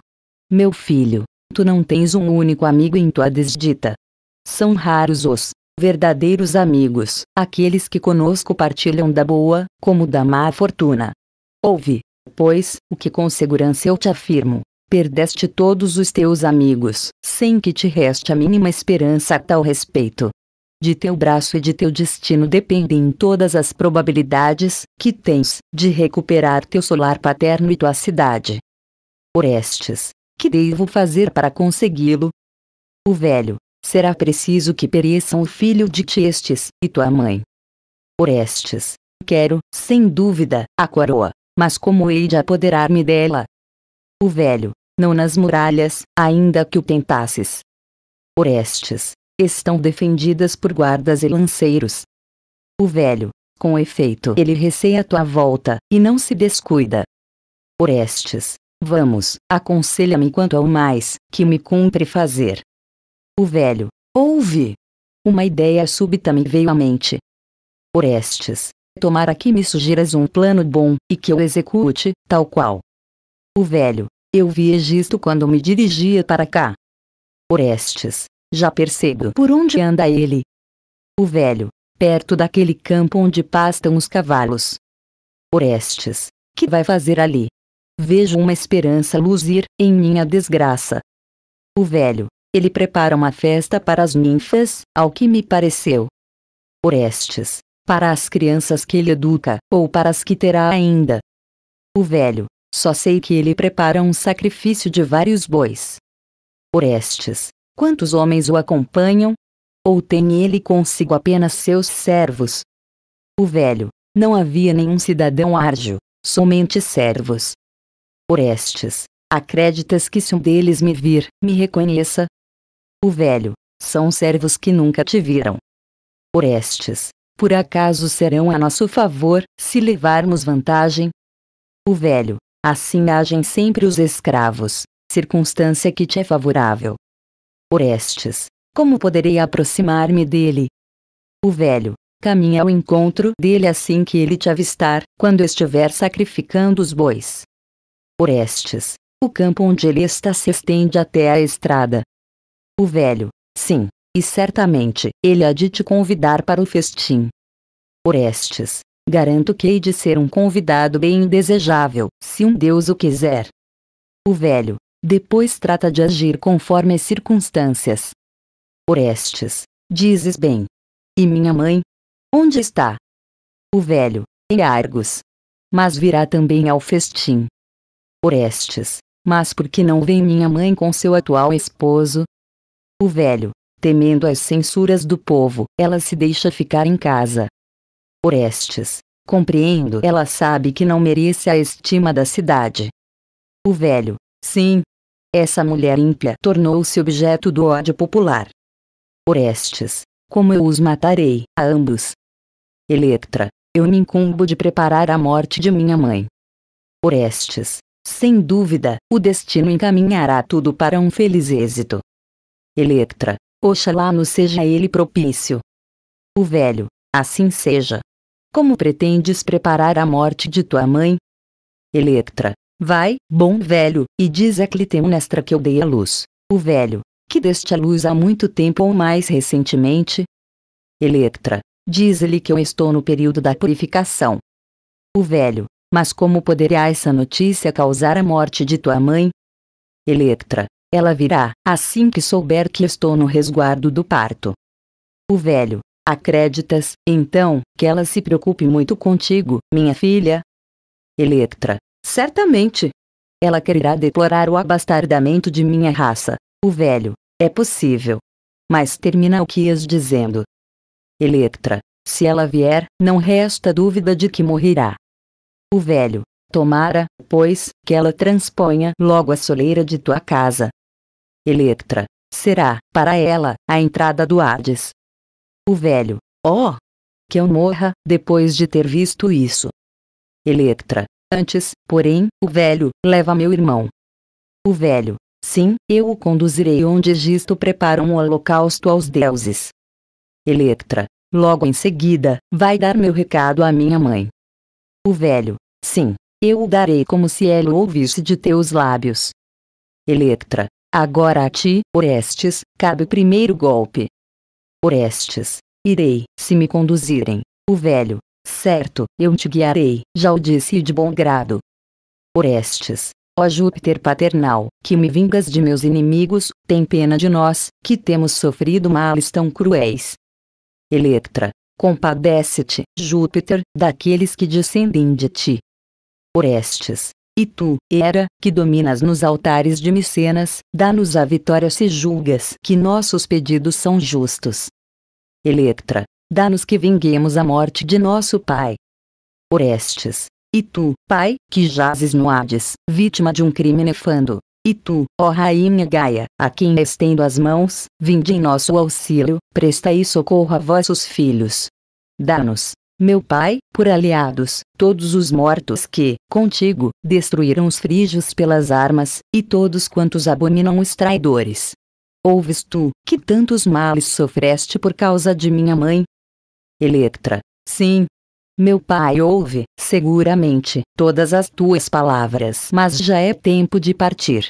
meu filho, tu não tens um único amigo em tua desdita. São raros os verdadeiros amigos, aqueles que conosco partilham da boa, como da má fortuna. Ouve, Pois, o que com segurança eu te afirmo, perdeste todos os teus amigos, sem que te reste a mínima esperança a tal respeito. De teu braço e de teu destino dependem todas as probabilidades que tens de recuperar teu solar paterno e tua cidade. Orestes, que devo fazer para consegui-lo? O velho, será preciso que pereçam o filho de Tiestes e tua mãe. Orestes, quero, sem dúvida, a coroa, mas como hei de apoderar-me dela? O velho, não nas muralhas, ainda que o tentasses. Orestes, estão defendidas por guardas e lanceiros. O velho, com efeito, ele receia tua volta, e não se descuida. Orestes, vamos, aconselha-me quanto ao mais, que me cumpre fazer. O velho, ouve! Uma ideia súbita me veio à mente. Orestes, Tomara que me sugiras um plano bom, e que eu execute, tal qual. O velho, eu vi Egisto quando me dirigia para cá. Orestes, já percebo por onde anda ele. O velho, perto daquele campo onde pastam os cavalos. Orestes, que vai fazer ali? Vejo uma esperança luzir, em minha desgraça. O velho, ele prepara uma festa para as ninfas, ao que me pareceu. Orestes, para as crianças que ele educa, ou para as que terá ainda. O velho, só sei que ele prepara um sacrifício de vários bois. Orestes, quantos homens o acompanham? Ou tem ele consigo apenas seus servos? O velho, não havia nenhum cidadão ágil, somente servos. Orestes, acreditas que se um deles me vir, me reconheça? O velho, são servos que nunca te viram. Orestes, por acaso serão a nosso favor, se levarmos vantagem? O velho, assim agem sempre os escravos, circunstância que te é favorável. Orestes, como poderei aproximar-me dele? O velho, caminha ao encontro dele assim que ele te avistar, quando estiver sacrificando os bois. Orestes, o campo onde ele está se estende até a estrada. O velho, sim, e certamente ele há de te convidar para o festim. Orestes, garanto que hei de ser um convidado bem indesejável, se um deus o quiser. O velho, depois trata de agir conforme as circunstâncias. Orestes, dizes bem. E minha mãe? Onde está? O velho, em Argos. Mas virá também ao festim. Orestes, mas por que não vem minha mãe com seu atual esposo? O velho, Temendo as censuras do povo, ela se deixa ficar em casa. Orestes. Compreendo. Ela sabe que não merece a estima da cidade. O velho. Sim. Essa mulher ímpia tornou-se objeto do ódio popular. Orestes. Como eu os matarei, a ambos. Electra. Eu me incumbo de preparar a morte de minha mãe. Orestes. Sem dúvida, o destino encaminhará tudo para um feliz êxito. Electra, Oxalá nos seja ele propício. O velho, assim seja. Como pretendes preparar a morte de tua mãe? Electra, vai, bom velho, e diz a Clitemnestra que eu dei a luz. O velho, que deste a luz há muito tempo ou mais recentemente? Electra, diz-lhe que eu estou no período da purificação. O velho, mas como poderá essa notícia causar a morte de tua mãe? Electra, ela virá, assim que souber que estou no resguardo do parto. O velho, acreditas, então, que ela se preocupe muito contigo, minha filha? Electra, certamente. Ela quererá deplorar o abastardamento de minha raça. O velho, é possível. Mas termina o que ias dizendo. Electra, se ela vier, não resta dúvida de que morrerá. O velho, tomara, pois, que ela transponha logo a soleira de tua casa, Electra, será, para ela, a entrada do Hades. O velho, ó! Oh, que eu morra, depois de ter visto isso. Electra, antes, porém, o velho, leva meu irmão. O velho, sim, eu o conduzirei onde Egisto prepara um holocausto aos deuses. Electra, logo em seguida, vai dar meu recado à minha mãe. O velho, sim, eu o darei como se ela ouvisse de teus lábios. Electra, Agora a ti, Orestes, cabe o primeiro golpe. Orestes, irei, se me conduzirem, o velho, certo, eu te guiarei, já o disse de bom grado. Orestes, ó Júpiter paternal, que me vingas de meus inimigos, tem pena de nós, que temos sofrido males tão cruéis. Electra, compadece-te, Júpiter, daqueles que descendem de ti. Orestes, e tu, Hera, que dominas nos altares de Micenas, dá-nos a vitória se julgas que nossos pedidos são justos. Electra, dá-nos que vinguemos a morte de nosso pai. Orestes, e tu, pai, que jazes no Hades, vítima de um crime nefando. E tu, ó rainha Gaia, a quem estendo as mãos, vinde em nosso auxílio, prestai socorro a vossos filhos. Dá-nos, meu pai, por aliados, todos os mortos que, contigo, destruíram os frígios pelas armas, e todos quantos abominam os traidores. Ouves tu, que tantos males sofreste por causa de minha mãe? Electra. Sim. Meu pai ouve, seguramente, todas as tuas palavras, mas já é tempo de partir.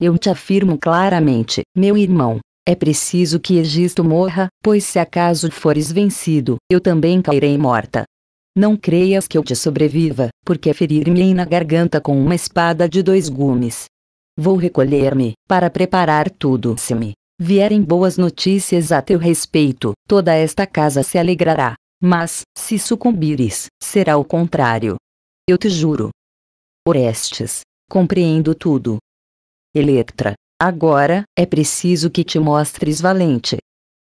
Eu te afirmo claramente, meu irmão, é preciso que Egisto morra, pois se acaso fores vencido, eu também cairei morta. Não creias que eu te sobreviva, porque ferir-me-ei na garganta com uma espada de dois gumes. Vou recolher-me, para preparar tudo. Se me vierem boas notícias a teu respeito, toda esta casa se alegrará. Mas, se sucumbires, será o contrário. Eu te juro. Orestes, compreendo tudo. Electra, Agora, é preciso que te mostres valente.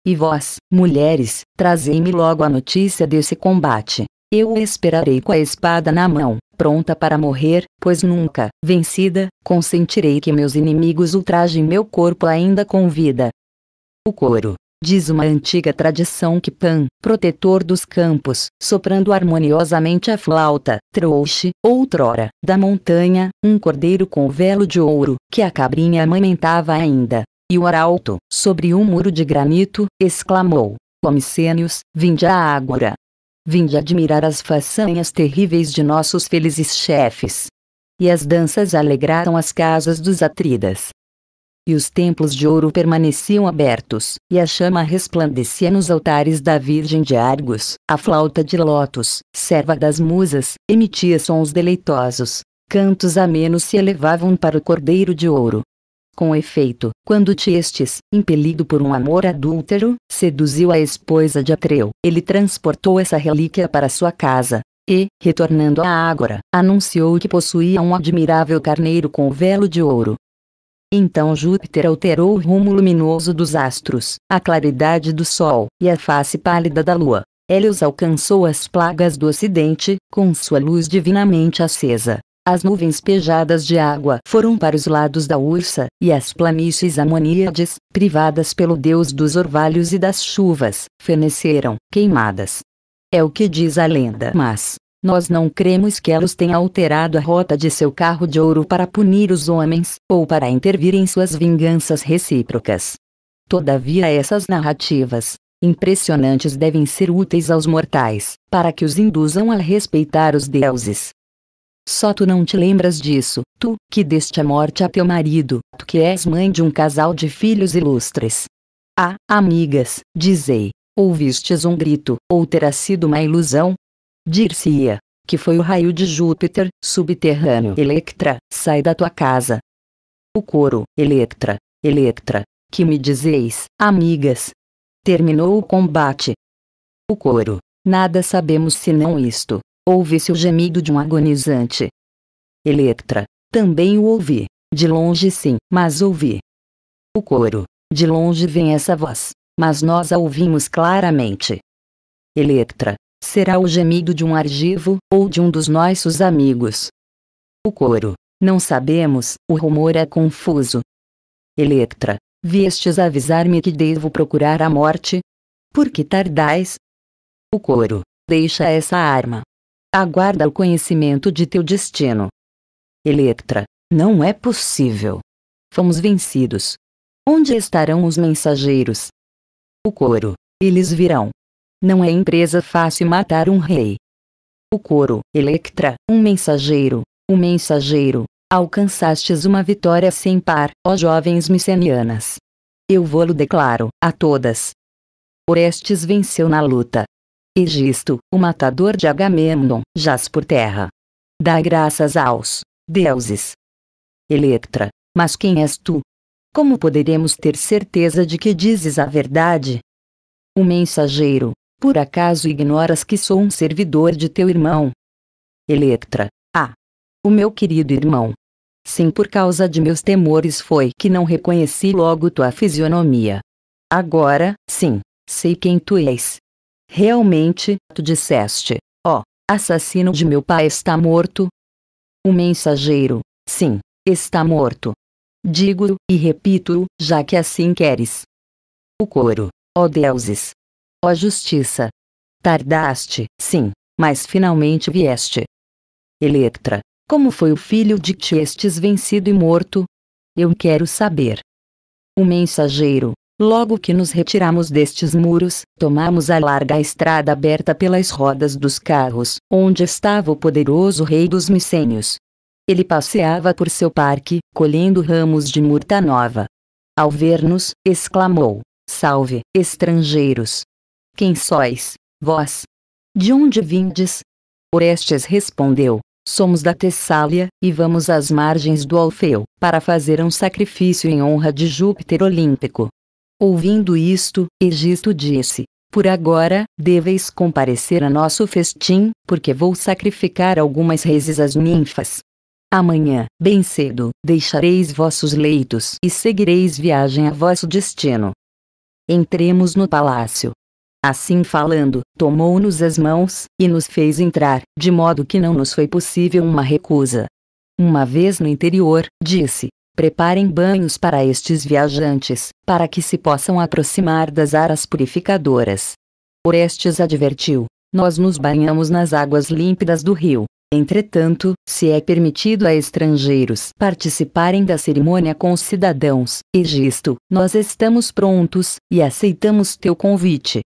E vós, mulheres, trazei-me logo a notícia desse combate. Eu o esperarei com a espada na mão, pronta para morrer, pois nunca, vencida, consentirei que meus inimigos ultrajem meu corpo ainda com vida. O coro Diz uma antiga tradição que Pan, protetor dos campos, soprando harmoniosamente a flauta, trouxe, outrora, da montanha, um cordeiro com velo de ouro, que a cabrinha amamentava ainda. E o arauto, sobre um muro de granito, exclamou: Homicênios, vinde à ágora. Vinde admirar as façanhas terríveis de nossos felizes chefes. E as danças alegraram as casas dos atridas e os templos de ouro permaneciam abertos, e a chama resplandecia nos altares da Virgem de Argos. A flauta de Lótus, serva das musas, emitia sons deleitosos. Cantos amenos se elevavam para o cordeiro de ouro. Com efeito, quando Tiestes, impelido por um amor adúltero, seduziu a esposa de Atreu, ele transportou essa relíquia para sua casa, e, retornando à Ágora, anunciou que possuía um admirável carneiro com velo de ouro. Então Júpiter alterou o rumo luminoso dos astros, a claridade do Sol e a face pálida da Lua. Helios alcançou as plagas do Ocidente, com sua luz divinamente acesa. As nuvens pejadas de água foram para os lados da Ursa, e as planícies amoníades, privadas pelo deus dos orvalhos e das chuvas, feneceram, queimadas. É o que diz a lenda, mas, nós não cremos que Elos tenha alterado a rota de seu carro de ouro para punir os homens, ou para intervir em suas vinganças recíprocas. Todavia essas narrativas, impressionantes devem ser úteis aos mortais, para que os induzam a respeitar os deuses. Só tu não te lembras disso, tu, que deste a morte a teu marido, tu que és mãe de um casal de filhos ilustres. Ah, amigas, dizei, ouvistes um grito, ou terá sido uma ilusão, Dir-se-ia, que foi o raio de Júpiter, subterrâneo. Electra, sai da tua casa. O coro, Electra, Electra, que me dizeis, amigas? Terminou o combate. O coro, nada sabemos senão isto. ouvi se o gemido de um agonizante. Electra, também o ouvi, de longe sim, mas ouvi. O coro, de longe vem essa voz, mas nós a ouvimos claramente. Electra, será o gemido de um argivo, ou de um dos nossos amigos. O coro. Não sabemos, o rumor é confuso. Electra. Viestes avisar-me que devo procurar a morte? Por que tardais? O coro. Deixa essa arma. Aguarda o conhecimento de teu destino. Electra. Não é possível. Fomos vencidos. Onde estarão os mensageiros? O coro. Eles virão. Não é empresa fácil matar um rei. O coro, Electra, um mensageiro, um mensageiro, alcançastes uma vitória sem par, ó jovens micenianas. Eu vou-lo declaro, a todas. Orestes venceu na luta. Egisto, o matador de Agamemnon, jaz por terra. Dá graças aos deuses. Electra, mas quem és tu? Como poderemos ter certeza de que dizes a verdade? O mensageiro, por acaso ignoras que sou um servidor de teu irmão? Electra. Ah! O meu querido irmão. Sim, por causa de meus temores foi que não reconheci logo tua fisionomia. Agora, sim, sei quem tu és. Realmente, tu disseste, ó, oh, assassino de meu pai está morto? O mensageiro, sim, está morto. Digo e repito, o, já que assim queres. O coro, ó oh deuses, ó justiça. Tardaste, sim, mas finalmente vieste. Eletra, como foi o filho de Tiestes vencido e morto? Eu quero saber. O mensageiro, logo que nos retiramos destes muros, tomamos a larga estrada aberta pelas rodas dos carros, onde estava o poderoso rei dos micênios. Ele passeava por seu parque, colhendo ramos de murta nova. Ao ver-nos, exclamou: Salve, estrangeiros! Quem sois, vós? De onde vindes? Orestes respondeu: Somos da Tessália, e vamos às margens do Alfeu, para fazer um sacrifício em honra de Júpiter Olímpico. Ouvindo isto, Egisto disse: Por agora, deveis comparecer a nosso festim, porque vou sacrificar algumas reses às ninfas. Amanhã, bem cedo, deixareis vossos leitos e seguireis viagem a vosso destino. Entremos no palácio, Assim falando, tomou-nos as mãos, e nos fez entrar, de modo que não nos foi possível uma recusa. Uma vez no interior, disse: Preparem banhos para estes viajantes, para que se possam aproximar das aras purificadoras. Orestes advertiu: Nós nos banhamos nas águas límpidas do rio. Entretanto, se é permitido a estrangeiros participarem da cerimônia com os cidadãos, Egisto, nós estamos prontos, e aceitamos teu convite,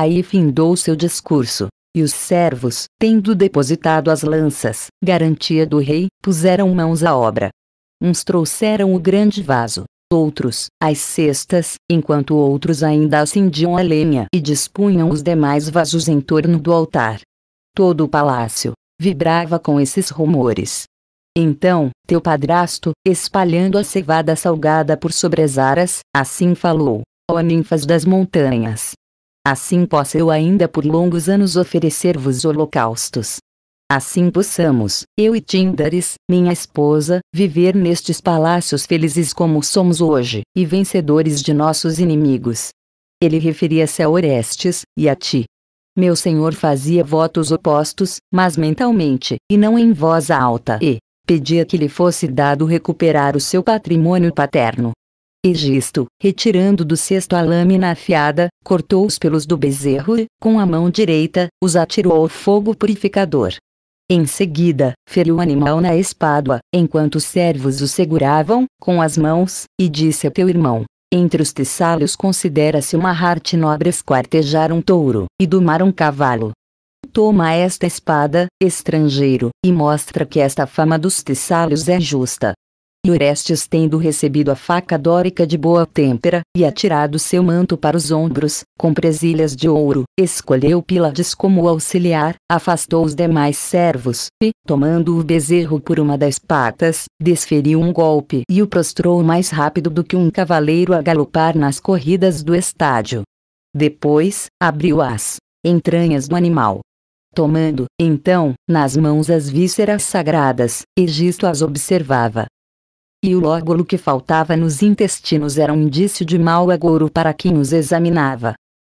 Aí findou seu discurso. E os servos, tendo depositado as lanças, garantia do rei, puseram mãos à obra. Uns trouxeram o grande vaso, outros, as cestas, enquanto outros ainda acendiam a lenha e dispunham os demais vasos em torno do altar. Todo o palácio vibrava com esses rumores. Então, teu padrasto, espalhando a cevada salgada por sobre as aras, assim falou: Ó ninfas das montanhas, Assim possa eu ainda por longos anos oferecer-vos holocaustos. Assim possamos, eu e Tíndares, minha esposa, viver nestes palácios felizes como somos hoje, e vencedores de nossos inimigos. Ele referia-se a Orestes, e a ti. Meu senhor fazia votos opostos, mas mentalmente, e não em voz alta, e pedia que lhe fosse dado recuperar o seu patrimônio paterno. Egisto, retirando do cesto a lâmina afiada, cortou os pelos do bezerro e, com a mão direita, os atirou ao fogo purificador. Em seguida, feriu o animal na espádua, enquanto os servos o seguravam, com as mãos, e disse a teu irmão: entre os tessalos considera-se uma arte nobre esquartejar um touro e domar um cavalo. Toma esta espada, estrangeiro, e mostra que esta fama dos tessalos é justa, e Orestes tendo recebido a faca dórica de boa têmpera, e atirado seu manto para os ombros, com presilhas de ouro, escolheu Pílades como auxiliar, afastou os demais servos, e, tomando o bezerro por uma das patas, desferiu um golpe e o prostrou mais rápido do que um cavaleiro a galopar nas corridas do estádio. Depois, abriu as entranhas do animal tomando, então, nas mãos as vísceras sagradas, Egisto as observava, e o lógolo que faltava nos intestinos era um indício de mau agouro para quem os examinava.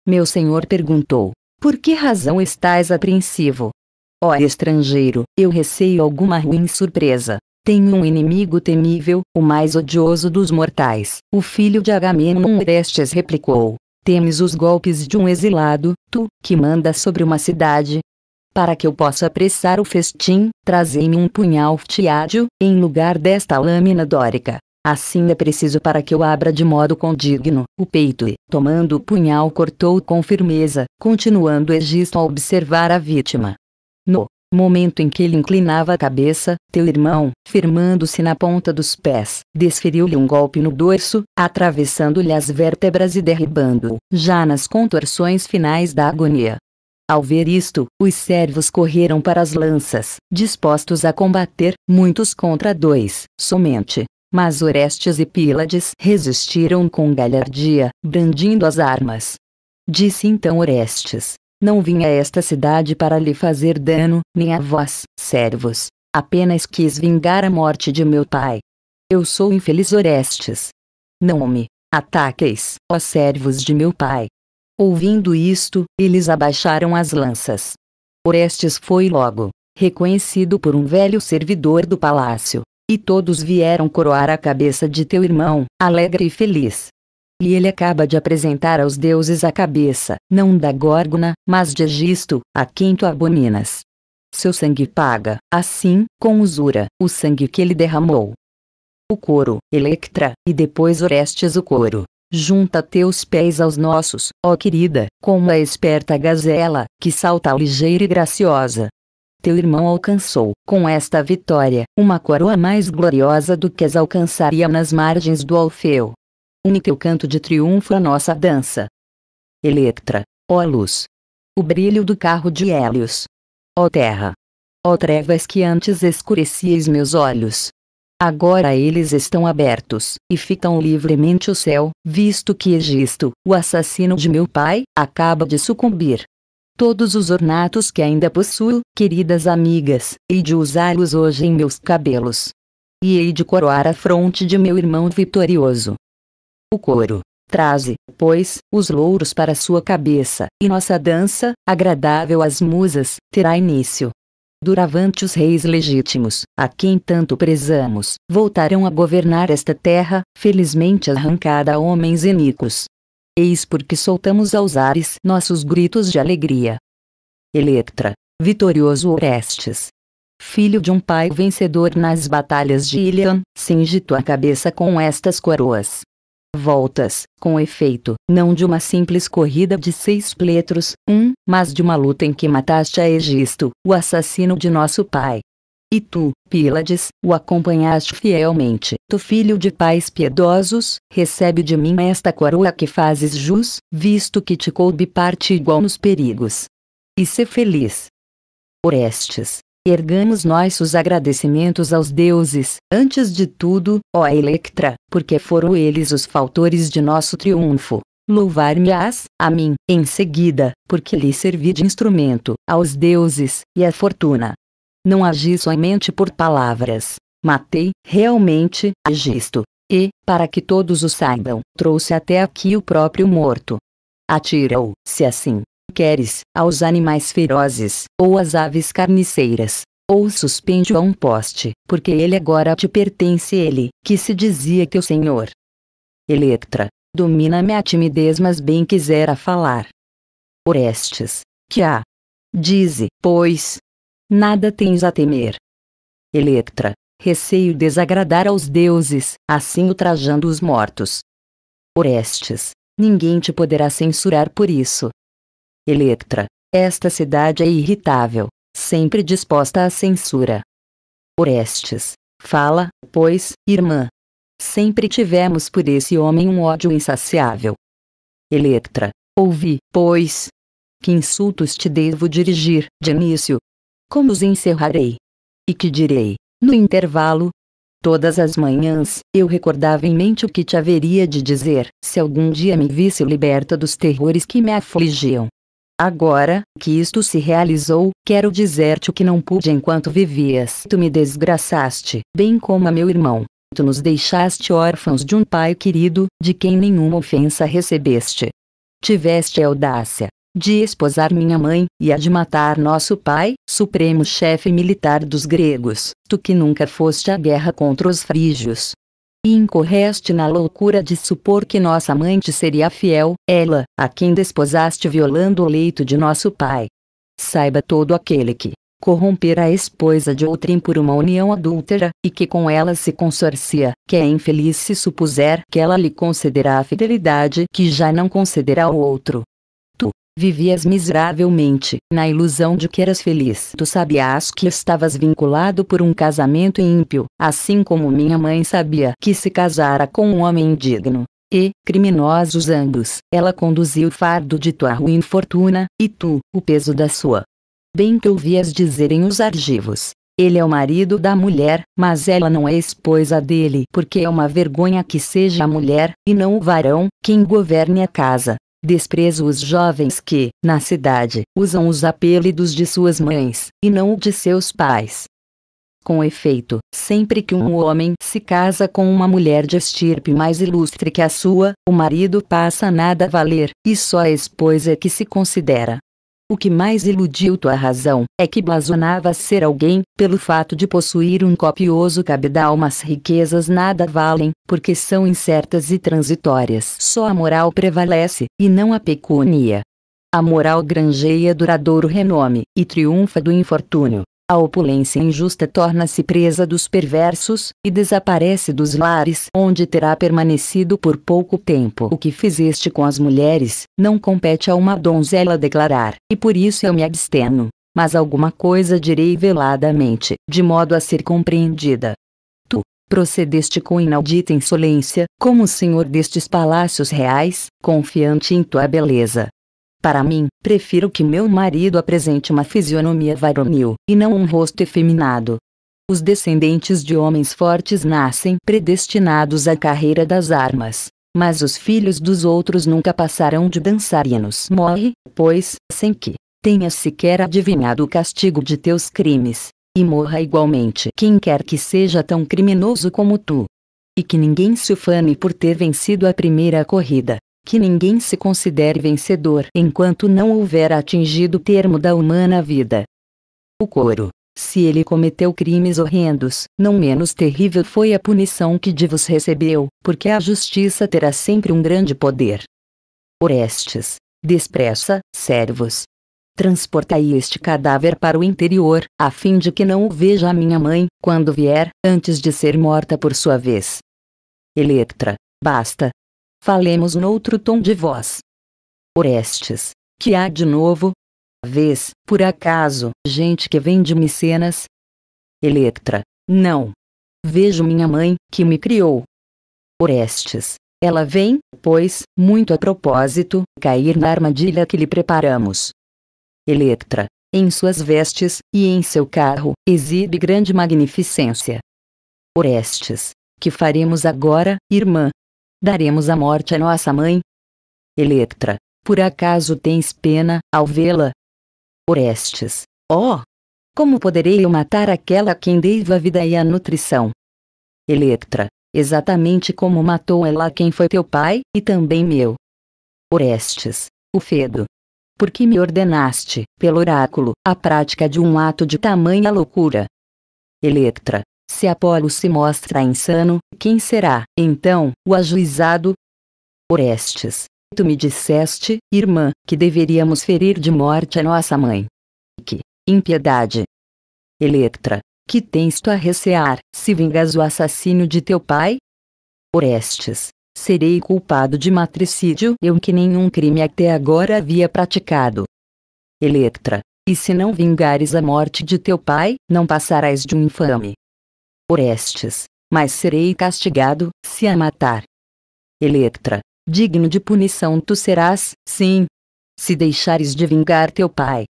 Meu senhor perguntou: Por que razão estás apreensivo? Ó oh, estrangeiro, eu receio alguma ruim surpresa. Tenho um inimigo temível, o mais odioso dos mortais. O filho de Agamemnon Orestes replicou: Temes os golpes de um exilado, tu, que manda sobre uma cidade, para que eu possa apressar o festim, trazei-me um punhal ftiádio, em lugar desta lâmina dórica. Assim é preciso para que eu abra de modo condigno o peito e, tomando o punhal, cortou com firmeza, continuando Egisto a observar a vítima. No momento em que ele inclinava a cabeça, teu irmão, firmando-se na ponta dos pés, desferiu-lhe um golpe no dorso, atravessando-lhe as vértebras e derribando-o, já nas contorções finais da agonia. Ao ver isto, os servos correram para as lanças, dispostos a combater, muitos contra dois, somente. Mas Orestes e Pílades resistiram com galhardia, brandindo as armas. Disse então Orestes: Não vim a esta cidade para lhe fazer dano, nem a vós, servos. Apenas quis vingar a morte de meu pai. Eu sou infeliz Orestes. Não me ataqueis, ó servos de meu pai, Ouvindo isto, eles abaixaram as lanças. Orestes foi logo reconhecido por um velho servidor do palácio, e todos vieram coroar a cabeça de teu irmão, alegre e feliz. E ele acaba de apresentar aos deuses a cabeça, não da Górgona, mas de Egisto, a quem tu abominas. Seu sangue paga, assim, com usura, o sangue que ele derramou. O coro, Electra, e depois Orestes o coro, Junta teus pés aos nossos, ó querida, como a esperta gazela, que salta ligeira e graciosa. Teu irmão alcançou, com esta vitória, uma coroa mais gloriosa do que as alcançaria nas margens do Alfeu. Une teu canto de triunfo à nossa dança. Electra, ó luz! O brilho do carro de Hélios. Ó terra! Ó trevas que antes escurecieis meus olhos, Agora eles estão abertos, e ficam livremente o céu, visto que Egisto, o assassino de meu pai, acaba de sucumbir. Todos os ornatos que ainda possuo, queridas amigas, hei de usá-los hoje em meus cabelos. E hei de coroar a fronte de meu irmão vitorioso. O coro. Traze, pois, os louros para sua cabeça, e nossa dança, agradável às musas, terá início duravante os reis legítimos, a quem tanto prezamos, voltarão a governar esta terra, felizmente arrancada a homens iníquos. Eis porque soltamos aos ares nossos gritos de alegria. Eletra, vitorioso Orestes. Filho de um pai vencedor nas batalhas de Ilion, cinge tua cabeça com estas coroas, voltas, com efeito, não de uma simples corrida de seis pletros, um, mas de uma luta em que mataste a Egisto, o assassino de nosso pai. E tu, Pílades, o acompanhaste fielmente. Tu, filho de pais piedosos, recebe de mim esta coroa que fazes jus, visto que te coube parte igual nos perigos. E se feliz. Orestes Ergamos nossos agradecimentos aos deuses, antes de tudo, ó Electra, porque foram eles os faltores de nosso triunfo. Louvar-me-ás, a mim, em seguida, porque lhe servi de instrumento, aos deuses, e à fortuna. Não agi somente por palavras. Matei, realmente, agisto. E, para que todos o saibam, trouxe até aqui o próprio morto. Atira-o, se assim queres, aos animais ferozes, ou às aves carniceiras. Ou suspende a um poste, porque ele agora te pertence ele, que se dizia teu senhor. Electra, domina-me a timidez mas bem quisera falar. Orestes, que há? Dize, pois. Nada tens a temer. Electra, receio desagradar aos deuses, assim ultrajando os mortos. Orestes, ninguém te poderá censurar por isso, Electra, esta cidade é irritável, sempre disposta à censura. Orestes, fala, pois, irmã. Sempre tivemos por esse homem um ódio insaciável. Electra, ouvi, pois. Que insultos te devo dirigir, Dionísio? Como os encerrarei? E que direi, no intervalo? Todas as manhãs, eu recordava em mente o que te haveria de dizer, se algum dia me visse liberta dos terrores que me afligiam. Agora, que isto se realizou, quero dizer-te o que não pude enquanto vivias. Tu me desgraçaste, bem como a meu irmão. Tu nos deixaste órfãos de um pai querido, de quem nenhuma ofensa recebeste. Tiveste a audácia de esposar minha mãe, e a de matar nosso pai, supremo chefe militar dos gregos, tu que nunca foste à guerra contra os frígios, e incorreste na loucura de supor que nossa mãe te seria fiel, ela, a quem desposaste violando o leito de nosso pai. Saiba todo aquele que corromper a esposa de outrem por uma união adúltera, e que com ela se consorcia, que é infeliz se supuser que ela lhe concederá a fidelidade que já não concederá ao outro. Vivias miseravelmente, na ilusão de que eras feliz. Tu sabias que estavas vinculado por um casamento ímpio, assim como minha mãe sabia que se casara com um homem indigno. E, criminosos ambos, ela conduziu o fardo de tua ruim fortuna, e tu, o peso da sua. Bem que ouvias dizerem os argivos. Ele é o marido da mulher, mas ela não é esposa dele, porque é uma vergonha que seja a mulher, e não o varão, quem governe a casa. Desprezo os jovens que, na cidade, usam os apelidos de suas mães, e não o de seus pais. Com efeito, sempre que um homem se casa com uma mulher de estirpe mais ilustre que a sua, o marido passa nada a valer, e só a esposa é que se considera o que mais iludiu tua razão é que blasonava ser alguém, pelo fato de possuir um copioso cabedal, mas riquezas nada valem, porque são incertas e transitórias. Só a moral prevalece, e não a pecúnia. A moral granjeia duradouro renome, e triunfa do infortúnio. A opulência injusta torna-se presa dos perversos, e desaparece dos lares onde terá permanecido por pouco tempo. O que fizeste com as mulheres, não compete a uma donzela declarar, e por isso eu me absteno. Mas alguma coisa direi veladamente, de modo a ser compreendida. Tu, procedeste com inaudita insolência, como o senhor destes palácios reais, confiante em tua beleza, para mim, prefiro que meu marido apresente uma fisionomia varonil, e não um rosto efeminado. Os descendentes de homens fortes nascem predestinados à carreira das armas. Mas os filhos dos outros nunca passarão de dançarinos. Morre, pois, sem que tenha sequer adivinhado o castigo de teus crimes. E morra igualmente quem quer que seja tão criminoso como tu. E que ninguém se ufane por ter vencido a primeira corrida que ninguém se considere vencedor enquanto não houver atingido o termo da humana vida. O coro. Se ele cometeu crimes horrendos, não menos terrível foi a punição que de vos recebeu, porque a justiça terá sempre um grande poder. Orestes. Despressa, servos. Transportai este cadáver para o interior, a fim de que não o veja a minha mãe, quando vier, antes de ser morta por sua vez. Electra. Basta, falemos noutro tom de voz. Orestes, que há de novo? Vês, por acaso, gente que vem de Micenas? Eletra, não. Vejo minha mãe, que me criou. Orestes, ela vem, pois, muito a propósito, cair na armadilha que lhe preparamos. Eletra, em suas vestes, e em seu carro, exibe grande magnificência. Orestes, que faremos agora, irmã? daremos a morte à nossa mãe? Eletra, por acaso tens pena, ao vê-la? Orestes, ó! Oh, como poderei eu matar aquela a quem devo a vida e a nutrição? Eletra, exatamente como matou ela quem foi teu pai, e também meu. Orestes, o Fedo. Porque me ordenaste, pelo oráculo, a prática de um ato de tamanha loucura. Eletra, se Apolo se mostra insano, quem será, então, o ajuizado? Orestes, tu me disseste, irmã, que deveríamos ferir de morte a nossa mãe. Que impiedade! Electra, que tens tu a recear, se vingas o assassínio de teu pai? Orestes, serei culpado de matricídio, eu que nenhum crime até agora havia praticado. Electra, e se não vingares a morte de teu pai, não passarás de um infame. Orestes, mas serei castigado, se a matar. Eletra, digno de punição tu serás, sim. Se deixares de vingar teu pai.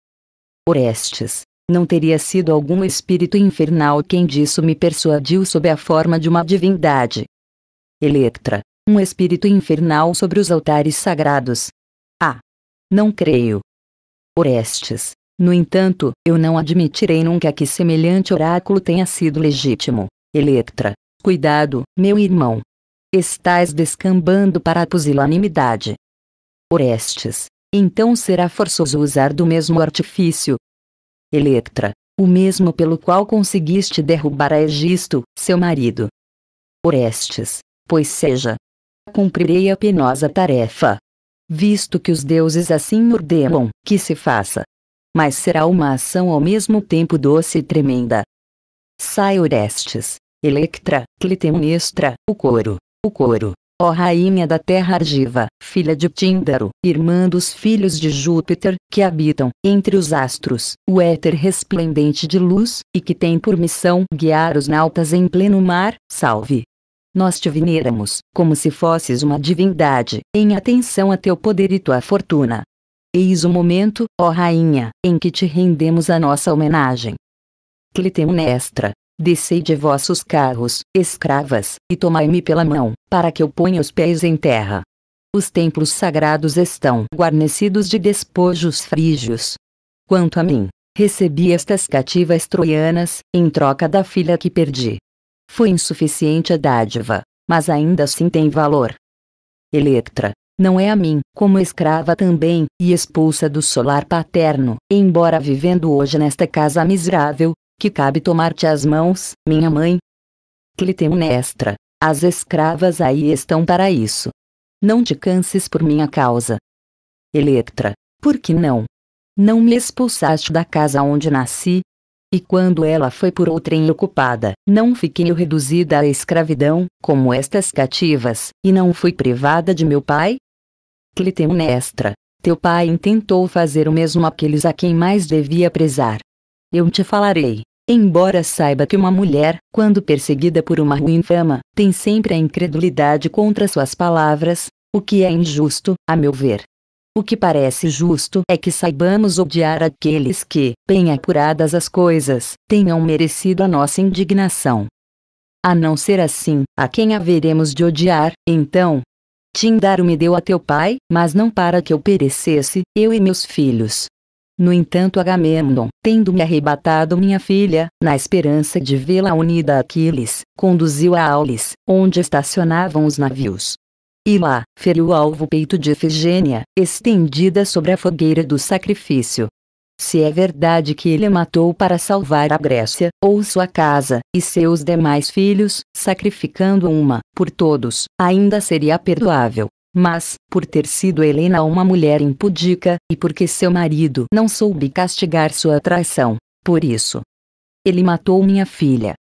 Orestes, não teria sido algum espírito infernal quem disso me persuadiu sob a forma de uma divindade. Eletra, um espírito infernal sobre os altares sagrados. Ah! Não creio. Orestes, no entanto, eu não admitirei nunca que semelhante oráculo tenha sido legítimo. Electra, cuidado, meu irmão. Estás descambando para a pusilanimidade. Orestes, então será forçoso usar do mesmo artifício. Electra, o mesmo pelo qual conseguiste derrubar a Egisto, seu marido. Orestes, pois seja. Cumprirei a penosa tarefa. Visto que os deuses assim ordenam que se faça mas será uma ação ao mesmo tempo doce e tremenda. Sai Orestes, Electra, Clitemnestra, o coro, o coro, ó rainha da terra argiva, filha de Tíndaro, irmã dos filhos de Júpiter, que habitam, entre os astros, o éter resplendente de luz, e que tem por missão guiar os nautas em pleno mar, salve. Nós te veneramos, como se fosses uma divindade, em atenção a teu poder e tua fortuna, Eis o momento, ó rainha, em que te rendemos a nossa homenagem. Clitemnestra, descei de vossos carros, escravas, e tomai-me pela mão, para que eu ponha os pés em terra. Os templos sagrados estão guarnecidos de despojos frígios. Quanto a mim, recebi estas cativas troianas, em troca da filha que perdi. Foi insuficiente a dádiva, mas ainda assim tem valor. Electra, não é a mim, como escrava também, e expulsa do solar paterno, embora vivendo hoje nesta casa miserável, que cabe tomar-te as mãos, minha mãe? Clitemnestra, as escravas aí estão para isso. Não te canses por minha causa. Electra, por que não? Não me expulsaste da casa onde nasci? E quando ela foi por outrem ocupada, não fiquei eu reduzida à escravidão, como estas cativas, e não fui privada de meu pai? Clitemnestra, teu pai intentou fazer o mesmo àqueles a quem mais devia prezar. Eu te falarei. Embora saiba que uma mulher, quando perseguida por uma ruim fama, tem sempre a incredulidade contra suas palavras, o que é injusto, a meu ver. O que parece justo é que saibamos odiar aqueles que, bem apuradas as coisas, tenham merecido a nossa indignação. A não ser assim, a quem haveremos de odiar, então, Tindaro me deu a teu pai, mas não para que eu perecesse, eu e meus filhos. No entanto Agamemnon, tendo-me arrebatado minha filha, na esperança de vê-la unida a Aquiles, conduziu a Aulis, onde estacionavam os navios. E lá, feriu o alvo peito de Efigênia, estendida sobre a fogueira do sacrifício, se é verdade que ele matou para salvar a Grécia, ou sua casa, e seus demais filhos, sacrificando uma, por todos, ainda seria perdoável. Mas, por ter sido Helena uma mulher impudica, e porque seu marido não soube castigar sua traição, por isso, ele matou minha filha.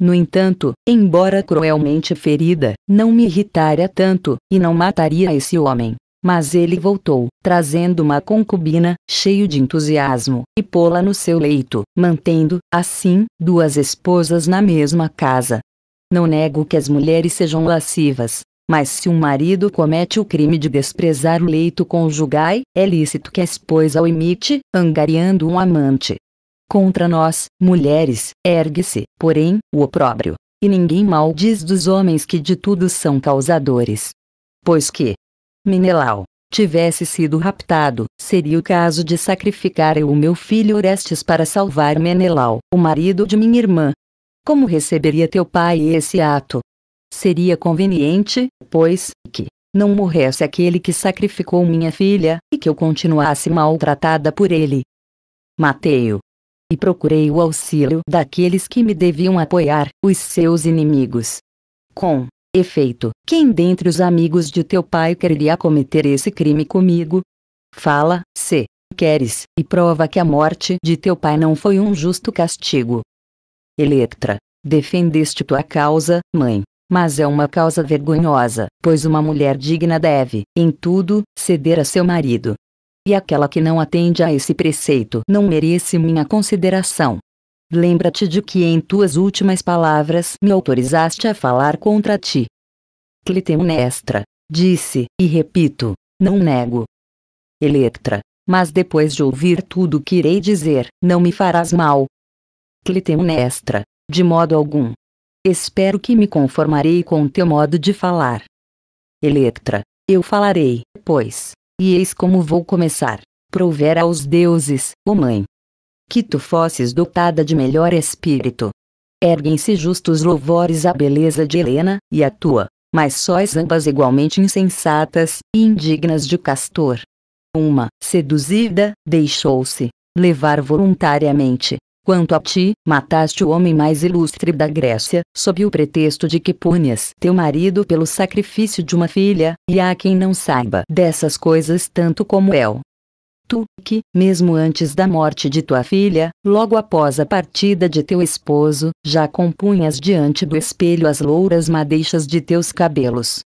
No entanto, embora cruelmente ferida, não me irritaria tanto, e não mataria esse homem. Mas ele voltou, trazendo uma concubina, cheio de entusiasmo, e pô-la no seu leito, mantendo, assim, duas esposas na mesma casa. Não nego que as mulheres sejam lascivas, mas se um marido comete o crime de desprezar o leito conjugal, é lícito que a esposa o imite, angariando um amante. Contra nós, mulheres, ergue-se, porém, o opróbrio. E ninguém mal diz dos homens que de tudo são causadores. Pois que, Menelau, tivesse sido raptado, seria o caso de sacrificar eu o meu filho Orestes para salvar Menelau, o marido de minha irmã. Como receberia teu pai esse ato? Seria conveniente, pois, que não morresse aquele que sacrificou minha filha, e que eu continuasse maltratada por ele. Mateo, E procurei o auxílio daqueles que me deviam apoiar, os seus inimigos. Com Efeito: Quem dentre os amigos de teu pai quereria cometer esse crime comigo? Fala, se queres, e prova que a morte de teu pai não foi um justo castigo. Electra: Defendeste tua causa, mãe. Mas é uma causa vergonhosa, pois uma mulher digna deve, em tudo, ceder a seu marido. E aquela que não atende a esse preceito não merece minha consideração. Lembra-te de que em tuas últimas palavras me autorizaste a falar contra ti. Clitemnestra, disse, e repito, não nego. Eletra, mas depois de ouvir tudo o que irei dizer, não me farás mal. Clitemnestra, de modo algum. Espero que me conformarei com teu modo de falar. Eletra, eu falarei, pois, e eis como vou começar. Provera aos deuses, ó oh mãe, que tu fosses dotada de melhor espírito. Erguem-se justos louvores à beleza de Helena, e à tua, mas sois ambas igualmente insensatas, e indignas de Castor. Uma, seduzida, deixou-se levar voluntariamente. Quanto a ti, mataste o homem mais ilustre da Grécia, sob o pretexto de que punhas teu marido pelo sacrifício de uma filha, e há quem não saiba dessas coisas tanto como eu tu que, mesmo antes da morte de tua filha, logo após a partida de teu esposo, já compunhas diante do espelho as louras madeixas de teus cabelos.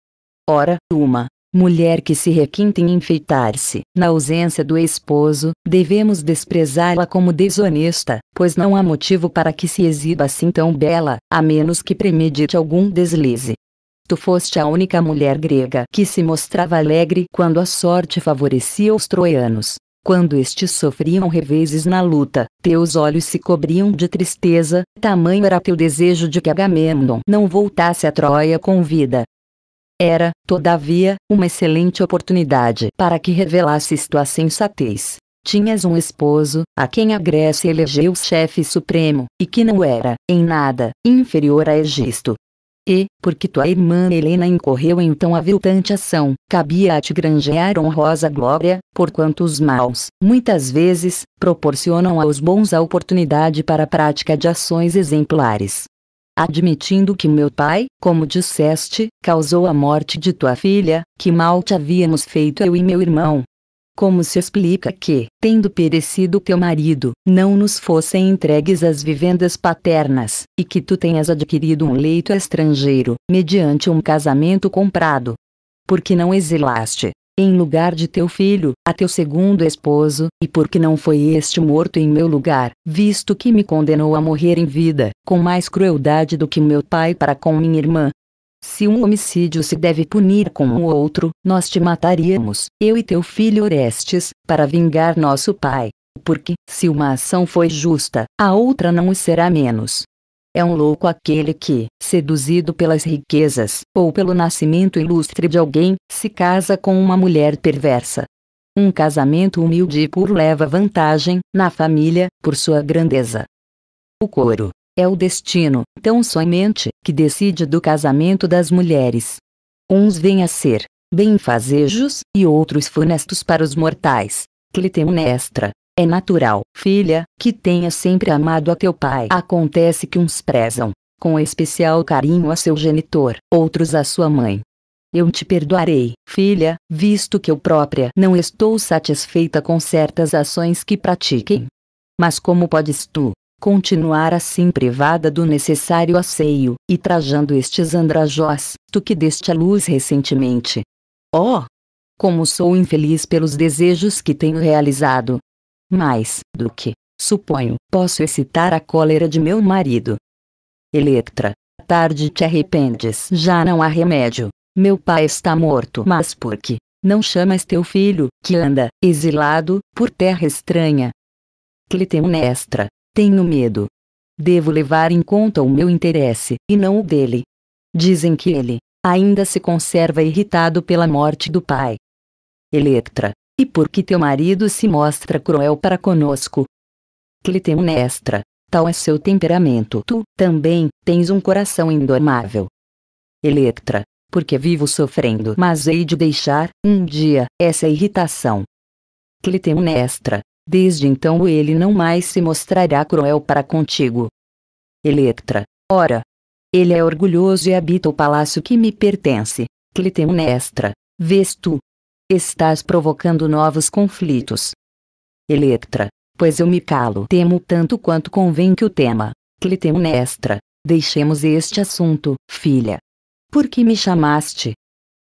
Ora, uma mulher que se requinta em enfeitar-se, na ausência do esposo, devemos desprezá-la como desonesta, pois não há motivo para que se exiba assim tão bela, a menos que premedite algum deslize. Tu foste a única mulher grega que se mostrava alegre quando a sorte favorecia os troianos. Quando estes sofriam reveses na luta, teus olhos se cobriam de tristeza, tamanho era teu desejo de que Agamemnon não voltasse a Troia com vida. Era, todavia, uma excelente oportunidade para que revelasses tua sensatez. Tinhas um esposo, a quem a Grécia elegeu chefe supremo, e que não era, em nada, inferior a Egisto, e, porque tua irmã Helena incorreu em tão aviltante ação, cabia a te granjear honrosa glória, porquanto os maus, muitas vezes, proporcionam aos bons a oportunidade para a prática de ações exemplares. Admitindo que meu pai, como disseste, causou a morte de tua filha, que mal te havíamos feito eu e meu irmão, como se explica que, tendo perecido teu marido, não nos fossem entregues as vivendas paternas, e que tu tenhas adquirido um leito estrangeiro, mediante um casamento comprado? Porque não exilaste, em lugar de teu filho, a teu segundo esposo, e porque não foi este morto em meu lugar, visto que me condenou a morrer em vida, com mais crueldade do que meu pai para com minha irmã, se um homicídio se deve punir com o outro, nós te mataríamos, eu e teu filho Orestes, para vingar nosso pai. Porque, se uma ação foi justa, a outra não o será menos. É um louco aquele que, seduzido pelas riquezas, ou pelo nascimento ilustre de alguém, se casa com uma mulher perversa. Um casamento humilde e puro leva vantagem, na família, por sua grandeza. O coro. É o destino, tão somente, que decide do casamento das mulheres. Uns vêm a ser benfazejos e outros funestos para os mortais. Clitemnestra, é natural, filha, que tenha sempre amado a teu pai. Acontece que uns prezam, com especial carinho a seu genitor, outros a sua mãe. Eu te perdoarei, filha, visto que eu própria não estou satisfeita com certas ações que pratiquem. Mas como podes tu, continuar assim privada do necessário asseio, e trajando estes andrajós, tu que deste à luz recentemente. Oh! Como sou infeliz pelos desejos que tenho realizado! Mais, do que, suponho, posso excitar a cólera de meu marido. Electra, tarde te arrependes, já não há remédio. Meu pai está morto, mas por que não chamas teu filho, que anda, exilado, por terra estranha? Clitemnestra, tenho medo. Devo levar em conta o meu interesse, e não o dele. Dizem que ele ainda se conserva irritado pela morte do pai. Electra, e por que teu marido se mostra cruel para conosco? Clitemnestra, tal é seu temperamento. Tu, também, tens um coração indomável. Electra, porque vivo sofrendo, mas hei de deixar, um dia, essa irritação. Clitemnestra, Desde então ele não mais se mostrará cruel para contigo. Electra, ora! Ele é orgulhoso e habita o palácio que me pertence, Clitemnestra, vês tu? Estás provocando novos conflitos. Electra, pois eu me calo. Temo tanto quanto convém que o tema. Clitemnestra, deixemos este assunto, filha. Por que me chamaste?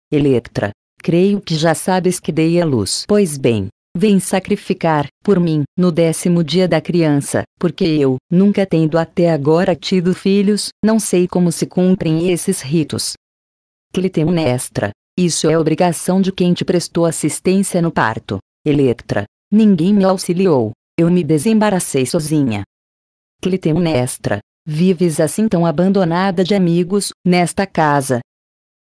Electra, creio que já sabes que dei a luz. Pois bem, Vem sacrificar, por mim, no décimo dia da criança, porque eu, nunca tendo até agora tido filhos, não sei como se cumprem esses ritos. Clitemnestra. Isso é obrigação de quem te prestou assistência no parto. Electra. Ninguém me auxiliou. Eu me desembaracei sozinha. Clitemnestra. Vives assim tão abandonada de amigos, nesta casa.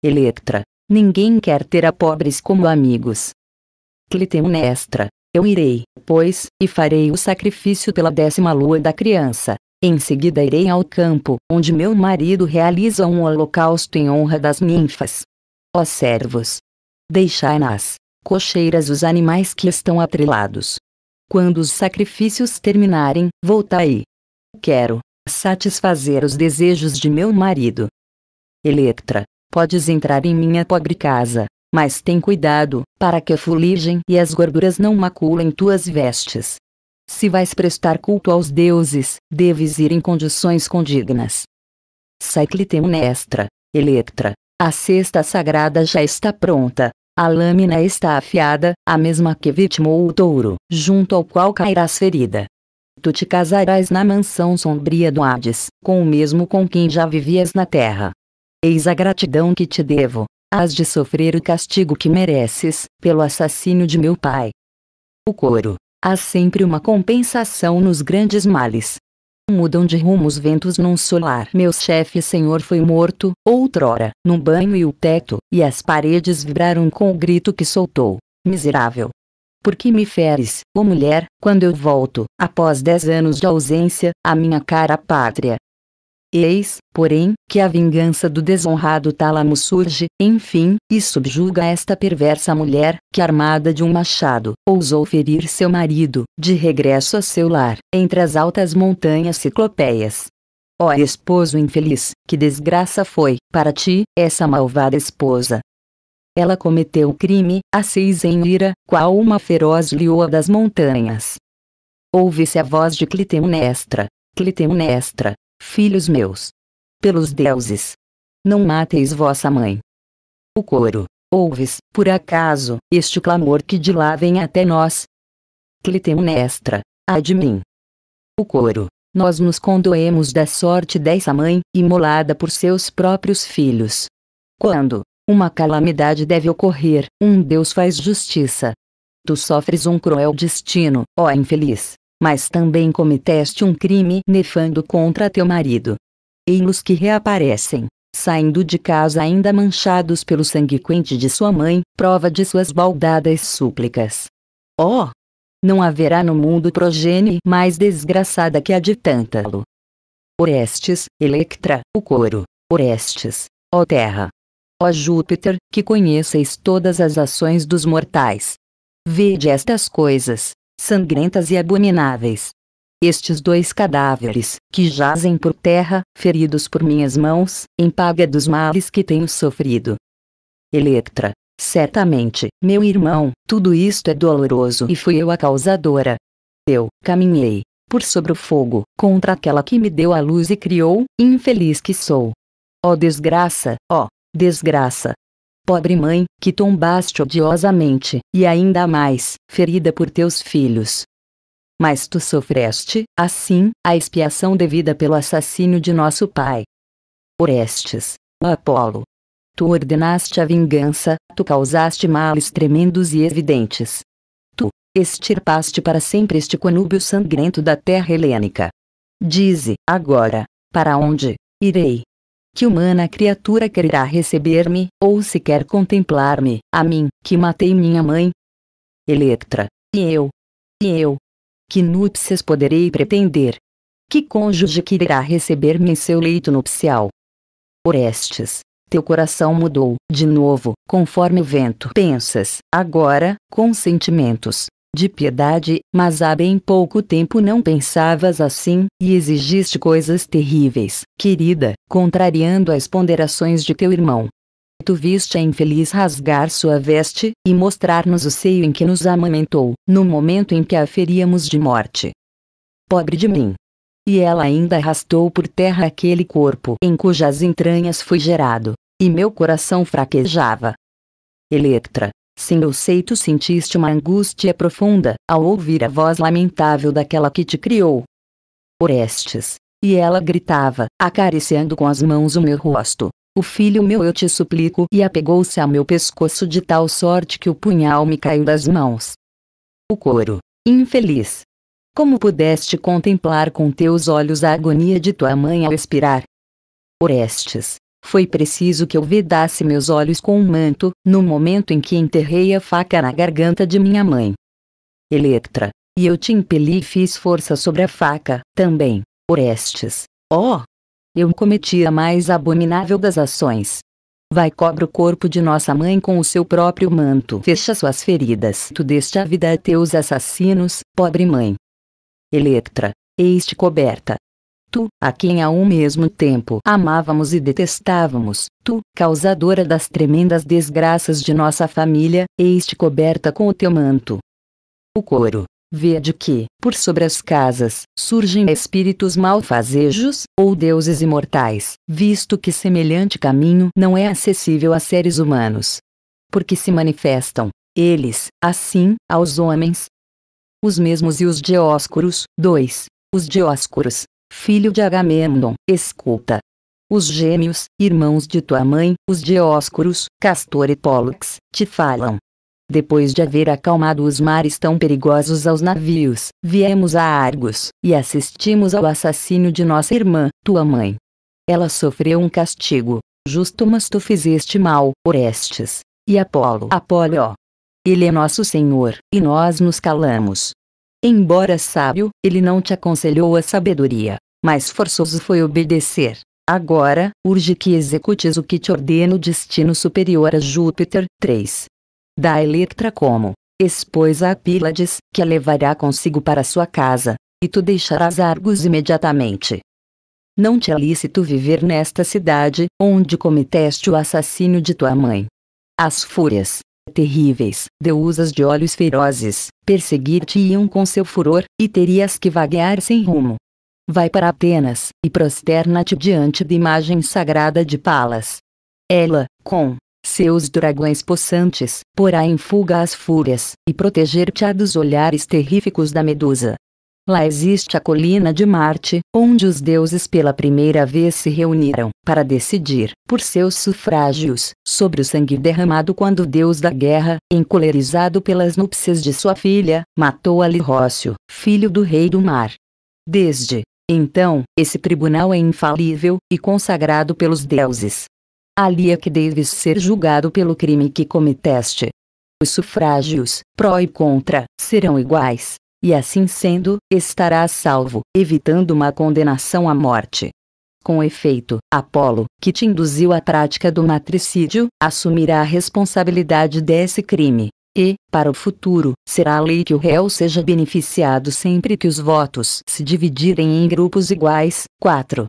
Electra. Ninguém quer ter a pobres como amigos. Clitemnestra, é Eu irei, pois, e farei o sacrifício pela décima lua da criança. Em seguida irei ao campo, onde meu marido realiza um holocausto em honra das ninfas. Ó servos! Deixai nas cocheiras os animais que estão atrelados. Quando os sacrifícios terminarem, voltai. Quero satisfazer os desejos de meu marido. Eletra, podes entrar em minha pobre casa, mas tem cuidado, para que a fuligem e as gorduras não maculem tuas vestes. Se vais prestar culto aos deuses, deves ir em condições condignas. Saiclitemunestra, Eletra, a cesta sagrada já está pronta. A lâmina está afiada, a mesma que vitimou o touro, junto ao qual cairás ferida. Tu te casarás na mansão sombria do Hades, com o mesmo com quem já vivias na terra. Eis a gratidão que te devo, hás de sofrer o castigo que mereces, pelo assassínio de meu pai. O coro. Há sempre uma compensação nos grandes males. Mudam de rumo os ventos num solar. Meu chefe senhor foi morto, outrora, num banho e o teto, e as paredes vibraram com o grito que soltou. Miserável! Por que me feres, ó mulher, quando eu volto, após dez anos de ausência, à minha cara pátria, Eis, porém, que a vingança do desonrado Tálamo surge, enfim, e subjuga esta perversa mulher, que armada de um machado, ousou ferir seu marido, de regresso a seu lar, entre as altas montanhas ciclopeias. Ó oh, esposo infeliz, que desgraça foi, para ti, essa malvada esposa. Ela cometeu o crime, seis em ira, qual uma feroz lioa das montanhas. Ouve-se a voz de Clitemnestra. Clitemnestra, Filhos meus, pelos deuses, não mateis vossa mãe. O coro, ouves, por acaso, este clamor que de lá vem até nós? Clitemnestra, ai de mim. O coro, nós nos condoemos da sorte dessa mãe, imolada por seus próprios filhos. Quando, uma calamidade deve ocorrer, um Deus faz justiça. Tu sofres um cruel destino, ó infeliz mas também cometeste um crime nefando contra teu marido. Ei-los que reaparecem, saindo de casa ainda manchados pelo sangue quente de sua mãe, prova de suas baldadas súplicas. Oh! Não haverá no mundo progênie mais desgraçada que a de Tântalo. Orestes, Electra, o coro. Orestes, ó terra. Ó Júpiter, que conheceis todas as ações dos mortais. Vede estas coisas, sangrentas e abomináveis. Estes dois cadáveres, que jazem por terra, feridos por minhas mãos, em paga dos males que tenho sofrido. Electra. Certamente, meu irmão, tudo isto é doloroso e fui eu a causadora. Eu caminhei por sobre o fogo contra aquela que me deu a luz e criou, infeliz que sou. Ó oh, desgraça, ó oh, desgraça, pobre mãe, que tombaste odiosamente, e ainda mais, ferida por teus filhos. Mas tu sofreste, assim, a expiação devida pelo assassínio de nosso pai. Orestes, Apolo. Tu ordenaste a vingança, tu causaste males tremendos e evidentes. Tu extirpaste para sempre este conúbio sangrento da terra helênica. Dize, agora, para onde irei? que humana criatura quererá receber-me, ou sequer contemplar-me, a mim, que matei minha mãe? Electra. E eu? E eu? Que núpcias poderei pretender? Que cônjuge que irá receber-me em seu leito nupcial? Orestes. Teu coração mudou, de novo, conforme o vento. Pensas, agora, com sentimentos, de piedade, mas há bem pouco tempo não pensavas assim, e exigiste coisas terríveis, querida, contrariando as ponderações de teu irmão. Tu viste a infeliz rasgar sua veste, e mostrar-nos o seio em que nos amamentou, no momento em que a feríamos de morte. Pobre de mim! E ela ainda arrastou por terra aquele corpo em cujas entranhas fui gerado, e meu coração fraquejava. Electra, Sim, eu sei, tu sentiste uma angústia profunda ao ouvir a voz lamentável daquela que te criou. Orestes. E ela gritava, acariciando com as mãos o meu rosto. O filho meu, eu te suplico, e apegou-se ao meu pescoço de tal sorte que o punhal me caiu das mãos. O coro. Infeliz. Como pudeste contemplar com teus olhos a agonia de tua mãe ao expirar? Orestes. Foi preciso que eu vedasse meus olhos com um manto, no momento em que enterrei a faca na garganta de minha mãe. Eletra. E eu te impeli e fiz força sobre a faca, também, Orestes. Oh! Eu cometi a mais abominável das ações. Vai cobre o corpo de nossa mãe com o seu próprio manto. Fecha suas feridas. Tu deste a vida a teus assassinos, pobre mãe. Eletra. Eis-te coberta, tu, a quem ao mesmo tempo amávamos e detestávamos, tu, causadora das tremendas desgraças de nossa família, eis-te coberta com o teu manto. O coro. Vede que, por sobre as casas, surgem espíritos malfazejos, ou deuses imortais, visto que semelhante caminho não é acessível a seres humanos. Porque se manifestam, eles, assim, aos homens. Os mesmos e os dióscuros 2. Os dióscuros filho de Agamemnon, escuta. Os gêmeos, irmãos de tua mãe, os dióscuros, Castor e Pólux, te falam. Depois de haver acalmado os mares tão perigosos aos navios, viemos a Argos, e assistimos ao assassínio de nossa irmã, tua mãe. Ela sofreu um castigo, justo mas tu fizeste mal, Orestes. E Apolo, Apolo, ó. Ele é nosso senhor, e nós nos calamos. Embora sábio, ele não te aconselhou a sabedoria, mas forçoso foi obedecer. Agora, urge que executes o que te ordena o destino superior a Júpiter. 3. Da Electra como, expôs a Pílades, que a levará consigo para sua casa, e tu deixarás Argos imediatamente. Não te é lícito viver nesta cidade, onde cometeste o assassínio de tua mãe. As fúrias, terríveis, deusas de olhos ferozes, perseguir-te-iam com seu furor, e terias que vaguear sem rumo. Vai para Atenas, e prosterna-te diante da imagem sagrada de Palas. Ela, com seus dragões possantes, porá em fuga as fúrias, e proteger-te-á dos olhares terríficos da Medusa. Lá existe a colina de Marte, onde os deuses pela primeira vez se reuniram para decidir, por seus sufrágios, sobre o sangue derramado quando o deus da guerra, encolerizado pelas núpcias de sua filha, matou Alirócio, filho do rei do mar. Desde então, esse tribunal é infalível e consagrado pelos deuses. Ali é que deves ser julgado pelo crime que cometeste. Os sufrágios, pró e contra, serão iguais, e assim sendo, estará a salvo, evitando uma condenação à morte. Com efeito, Apolo, que te induziu à prática do matricídio, assumirá a responsabilidade desse crime. E, para o futuro, será a lei que o réu seja beneficiado sempre que os votos se dividirem em grupos iguais. 4.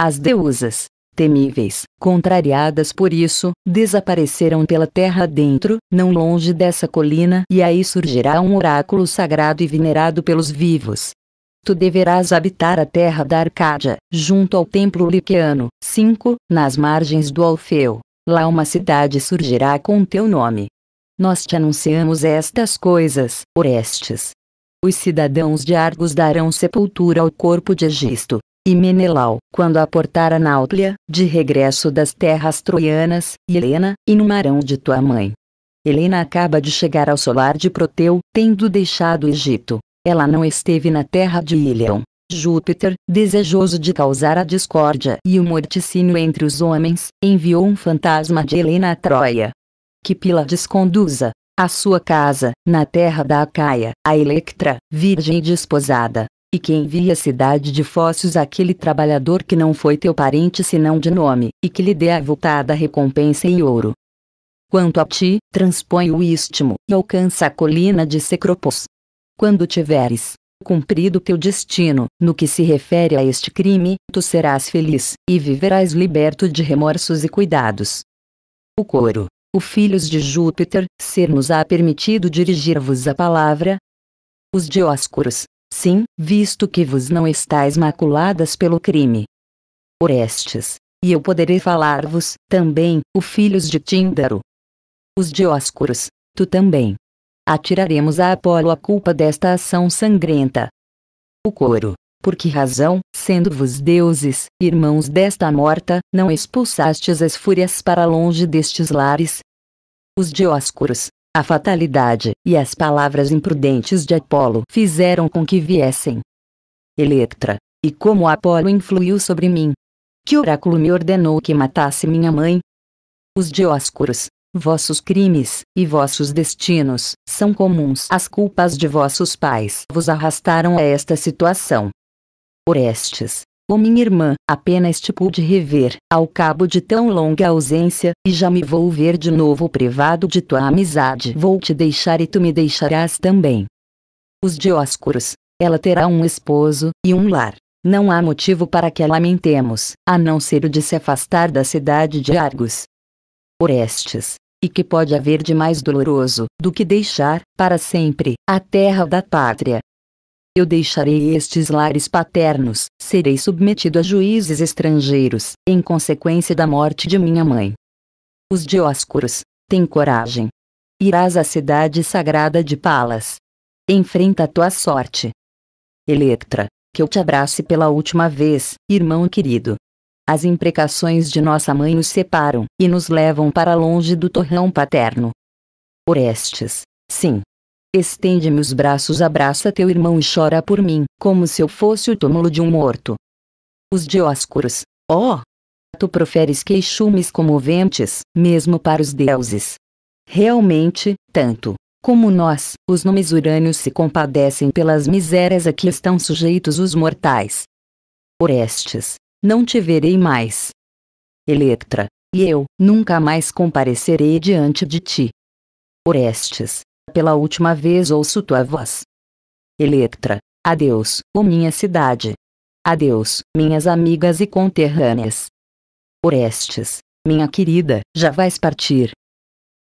As deusas, temíveis, contrariadas por isso, desapareceram pela terra dentro, não longe dessa colina, e aí surgirá um oráculo sagrado e venerado pelos vivos. Tu deverás habitar a terra da Arcádia, junto ao templo liquiano, 5, nas margens do Alfeu. Lá uma cidade surgirá com teu nome. Nós te anunciamos estas coisas, Orestes. Os cidadãos de Argos darão sepultura ao corpo de Egisto, e Menelau, quando aportar a Náuplia, de regresso das terras troianas, Helena, no marão de tua mãe. Helena acaba de chegar ao solar de Proteu, tendo deixado o Egito. Ela não esteve na terra de Ilion. Júpiter, desejoso de causar a discórdia e o morticínio entre os homens, enviou um fantasma de Helena a Troia. Que Pila conduza, a sua casa, na terra da Acaia, a Electra, virgem desposada, e que envie a cidade de Fócios aquele trabalhador que não foi teu parente senão de nome, e que lhe dê a voltada recompensa em ouro. Quanto a ti, transpõe o istmo, e alcança a colina de Secropos. Quando tiveres cumprido teu destino, no que se refere a este crime, tu serás feliz, e viverás liberto de remorsos e cuidados. O coro. O filhos de Júpiter, ser-nos-á permitido dirigir-vos a palavra? Os dióscuros. Sim, visto que vos não estáis maculadas pelo crime. Orestes. E eu poderei falar-vos, também, o filhos de Tíndaro. Os Dioscuros, tu também. Atiraremos a Apolo a culpa desta ação sangrenta. O coro. Por que razão, sendo-vos deuses, irmãos desta morta, não expulsastes as fúrias para longe destes lares? Os Dioscuros. A fatalidade e as palavras imprudentes de Apolo fizeram com que viessem. Electra, e como Apolo influiu sobre mim? Que oráculo me ordenou que matasse minha mãe? Os dioscuros, vossos crimes e vossos destinos são comuns. As culpas de vossos pais vos arrastaram a esta situação. Orestes, ou minha irmã, apenas te tipo pude rever, ao cabo de tão longa ausência, e já me vou ver de novo privado de tua amizade. Vou te deixar e tu me deixarás também. Os dióscuros, Ela terá um esposo, e um lar. Não há motivo para que a lamentemos, a não ser o de se afastar da cidade de Argos. Orestes. E que pode haver de mais doloroso, do que deixar, para sempre, a terra da pátria, eu deixarei estes lares paternos, serei submetido a juízes estrangeiros, em consequência da morte de minha mãe. Os dióscuros, tem coragem. Irás à cidade sagrada de Palas. Enfrenta a tua sorte. Electra, que eu te abrace pela última vez, irmão querido. As imprecações de nossa mãe nos separam e nos levam para longe do torrão paterno. Orestes, sim, Estende-me os braços, abraça teu irmão e chora por mim, como se eu fosse o túmulo de um morto. Os dióscuros, ó! Oh, tu proferes queixumes comoventes, mesmo para os deuses. Realmente, tanto como nós, os nomes urânios se compadecem pelas misérias a que estão sujeitos os mortais. Orestes, não te verei mais. Electra, e eu, nunca mais comparecerei diante de ti. Orestes, pela última vez ouço tua voz. Electra, adeus, o minha cidade. Adeus, minhas amigas e conterrâneas. Orestes, minha querida, já vais partir.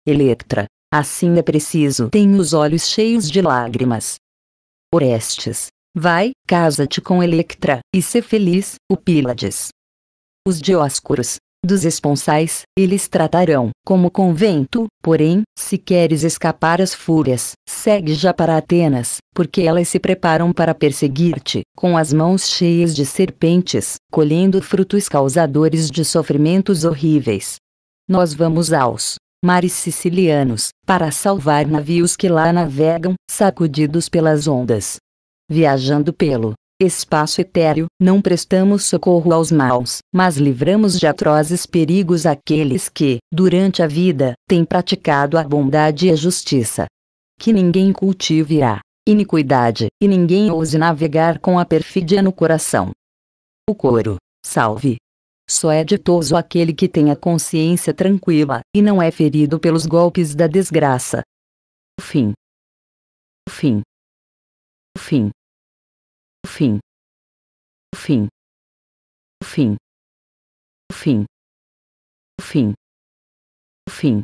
Electra, assim é preciso. Tenho os olhos cheios de lágrimas. Orestes, vai, casa-te com Electra, e sê feliz, o Pílades. Os Dioscuros, dos esponsais, eles tratarão, como convento, porém, se queres escapar às fúrias, segue já para Atenas, porque elas se preparam para perseguir-te, com as mãos cheias de serpentes, colhendo frutos causadores de sofrimentos horríveis. Nós vamos aos mares sicilianos, para salvar navios que lá navegam, sacudidos pelas ondas. Viajando pelo espaço etéreo, não prestamos socorro aos maus, mas livramos de atrozes perigos aqueles que, durante a vida, têm praticado a bondade e a justiça. Que ninguém cultive a iniquidade, e ninguém ouse navegar com a perfídia no coração. O coro, salve. Só é ditoso aquele que tem a consciência tranquila, e não é ferido pelos golpes da desgraça.
Fim. Fim. Fim fim fim fim fim fim fim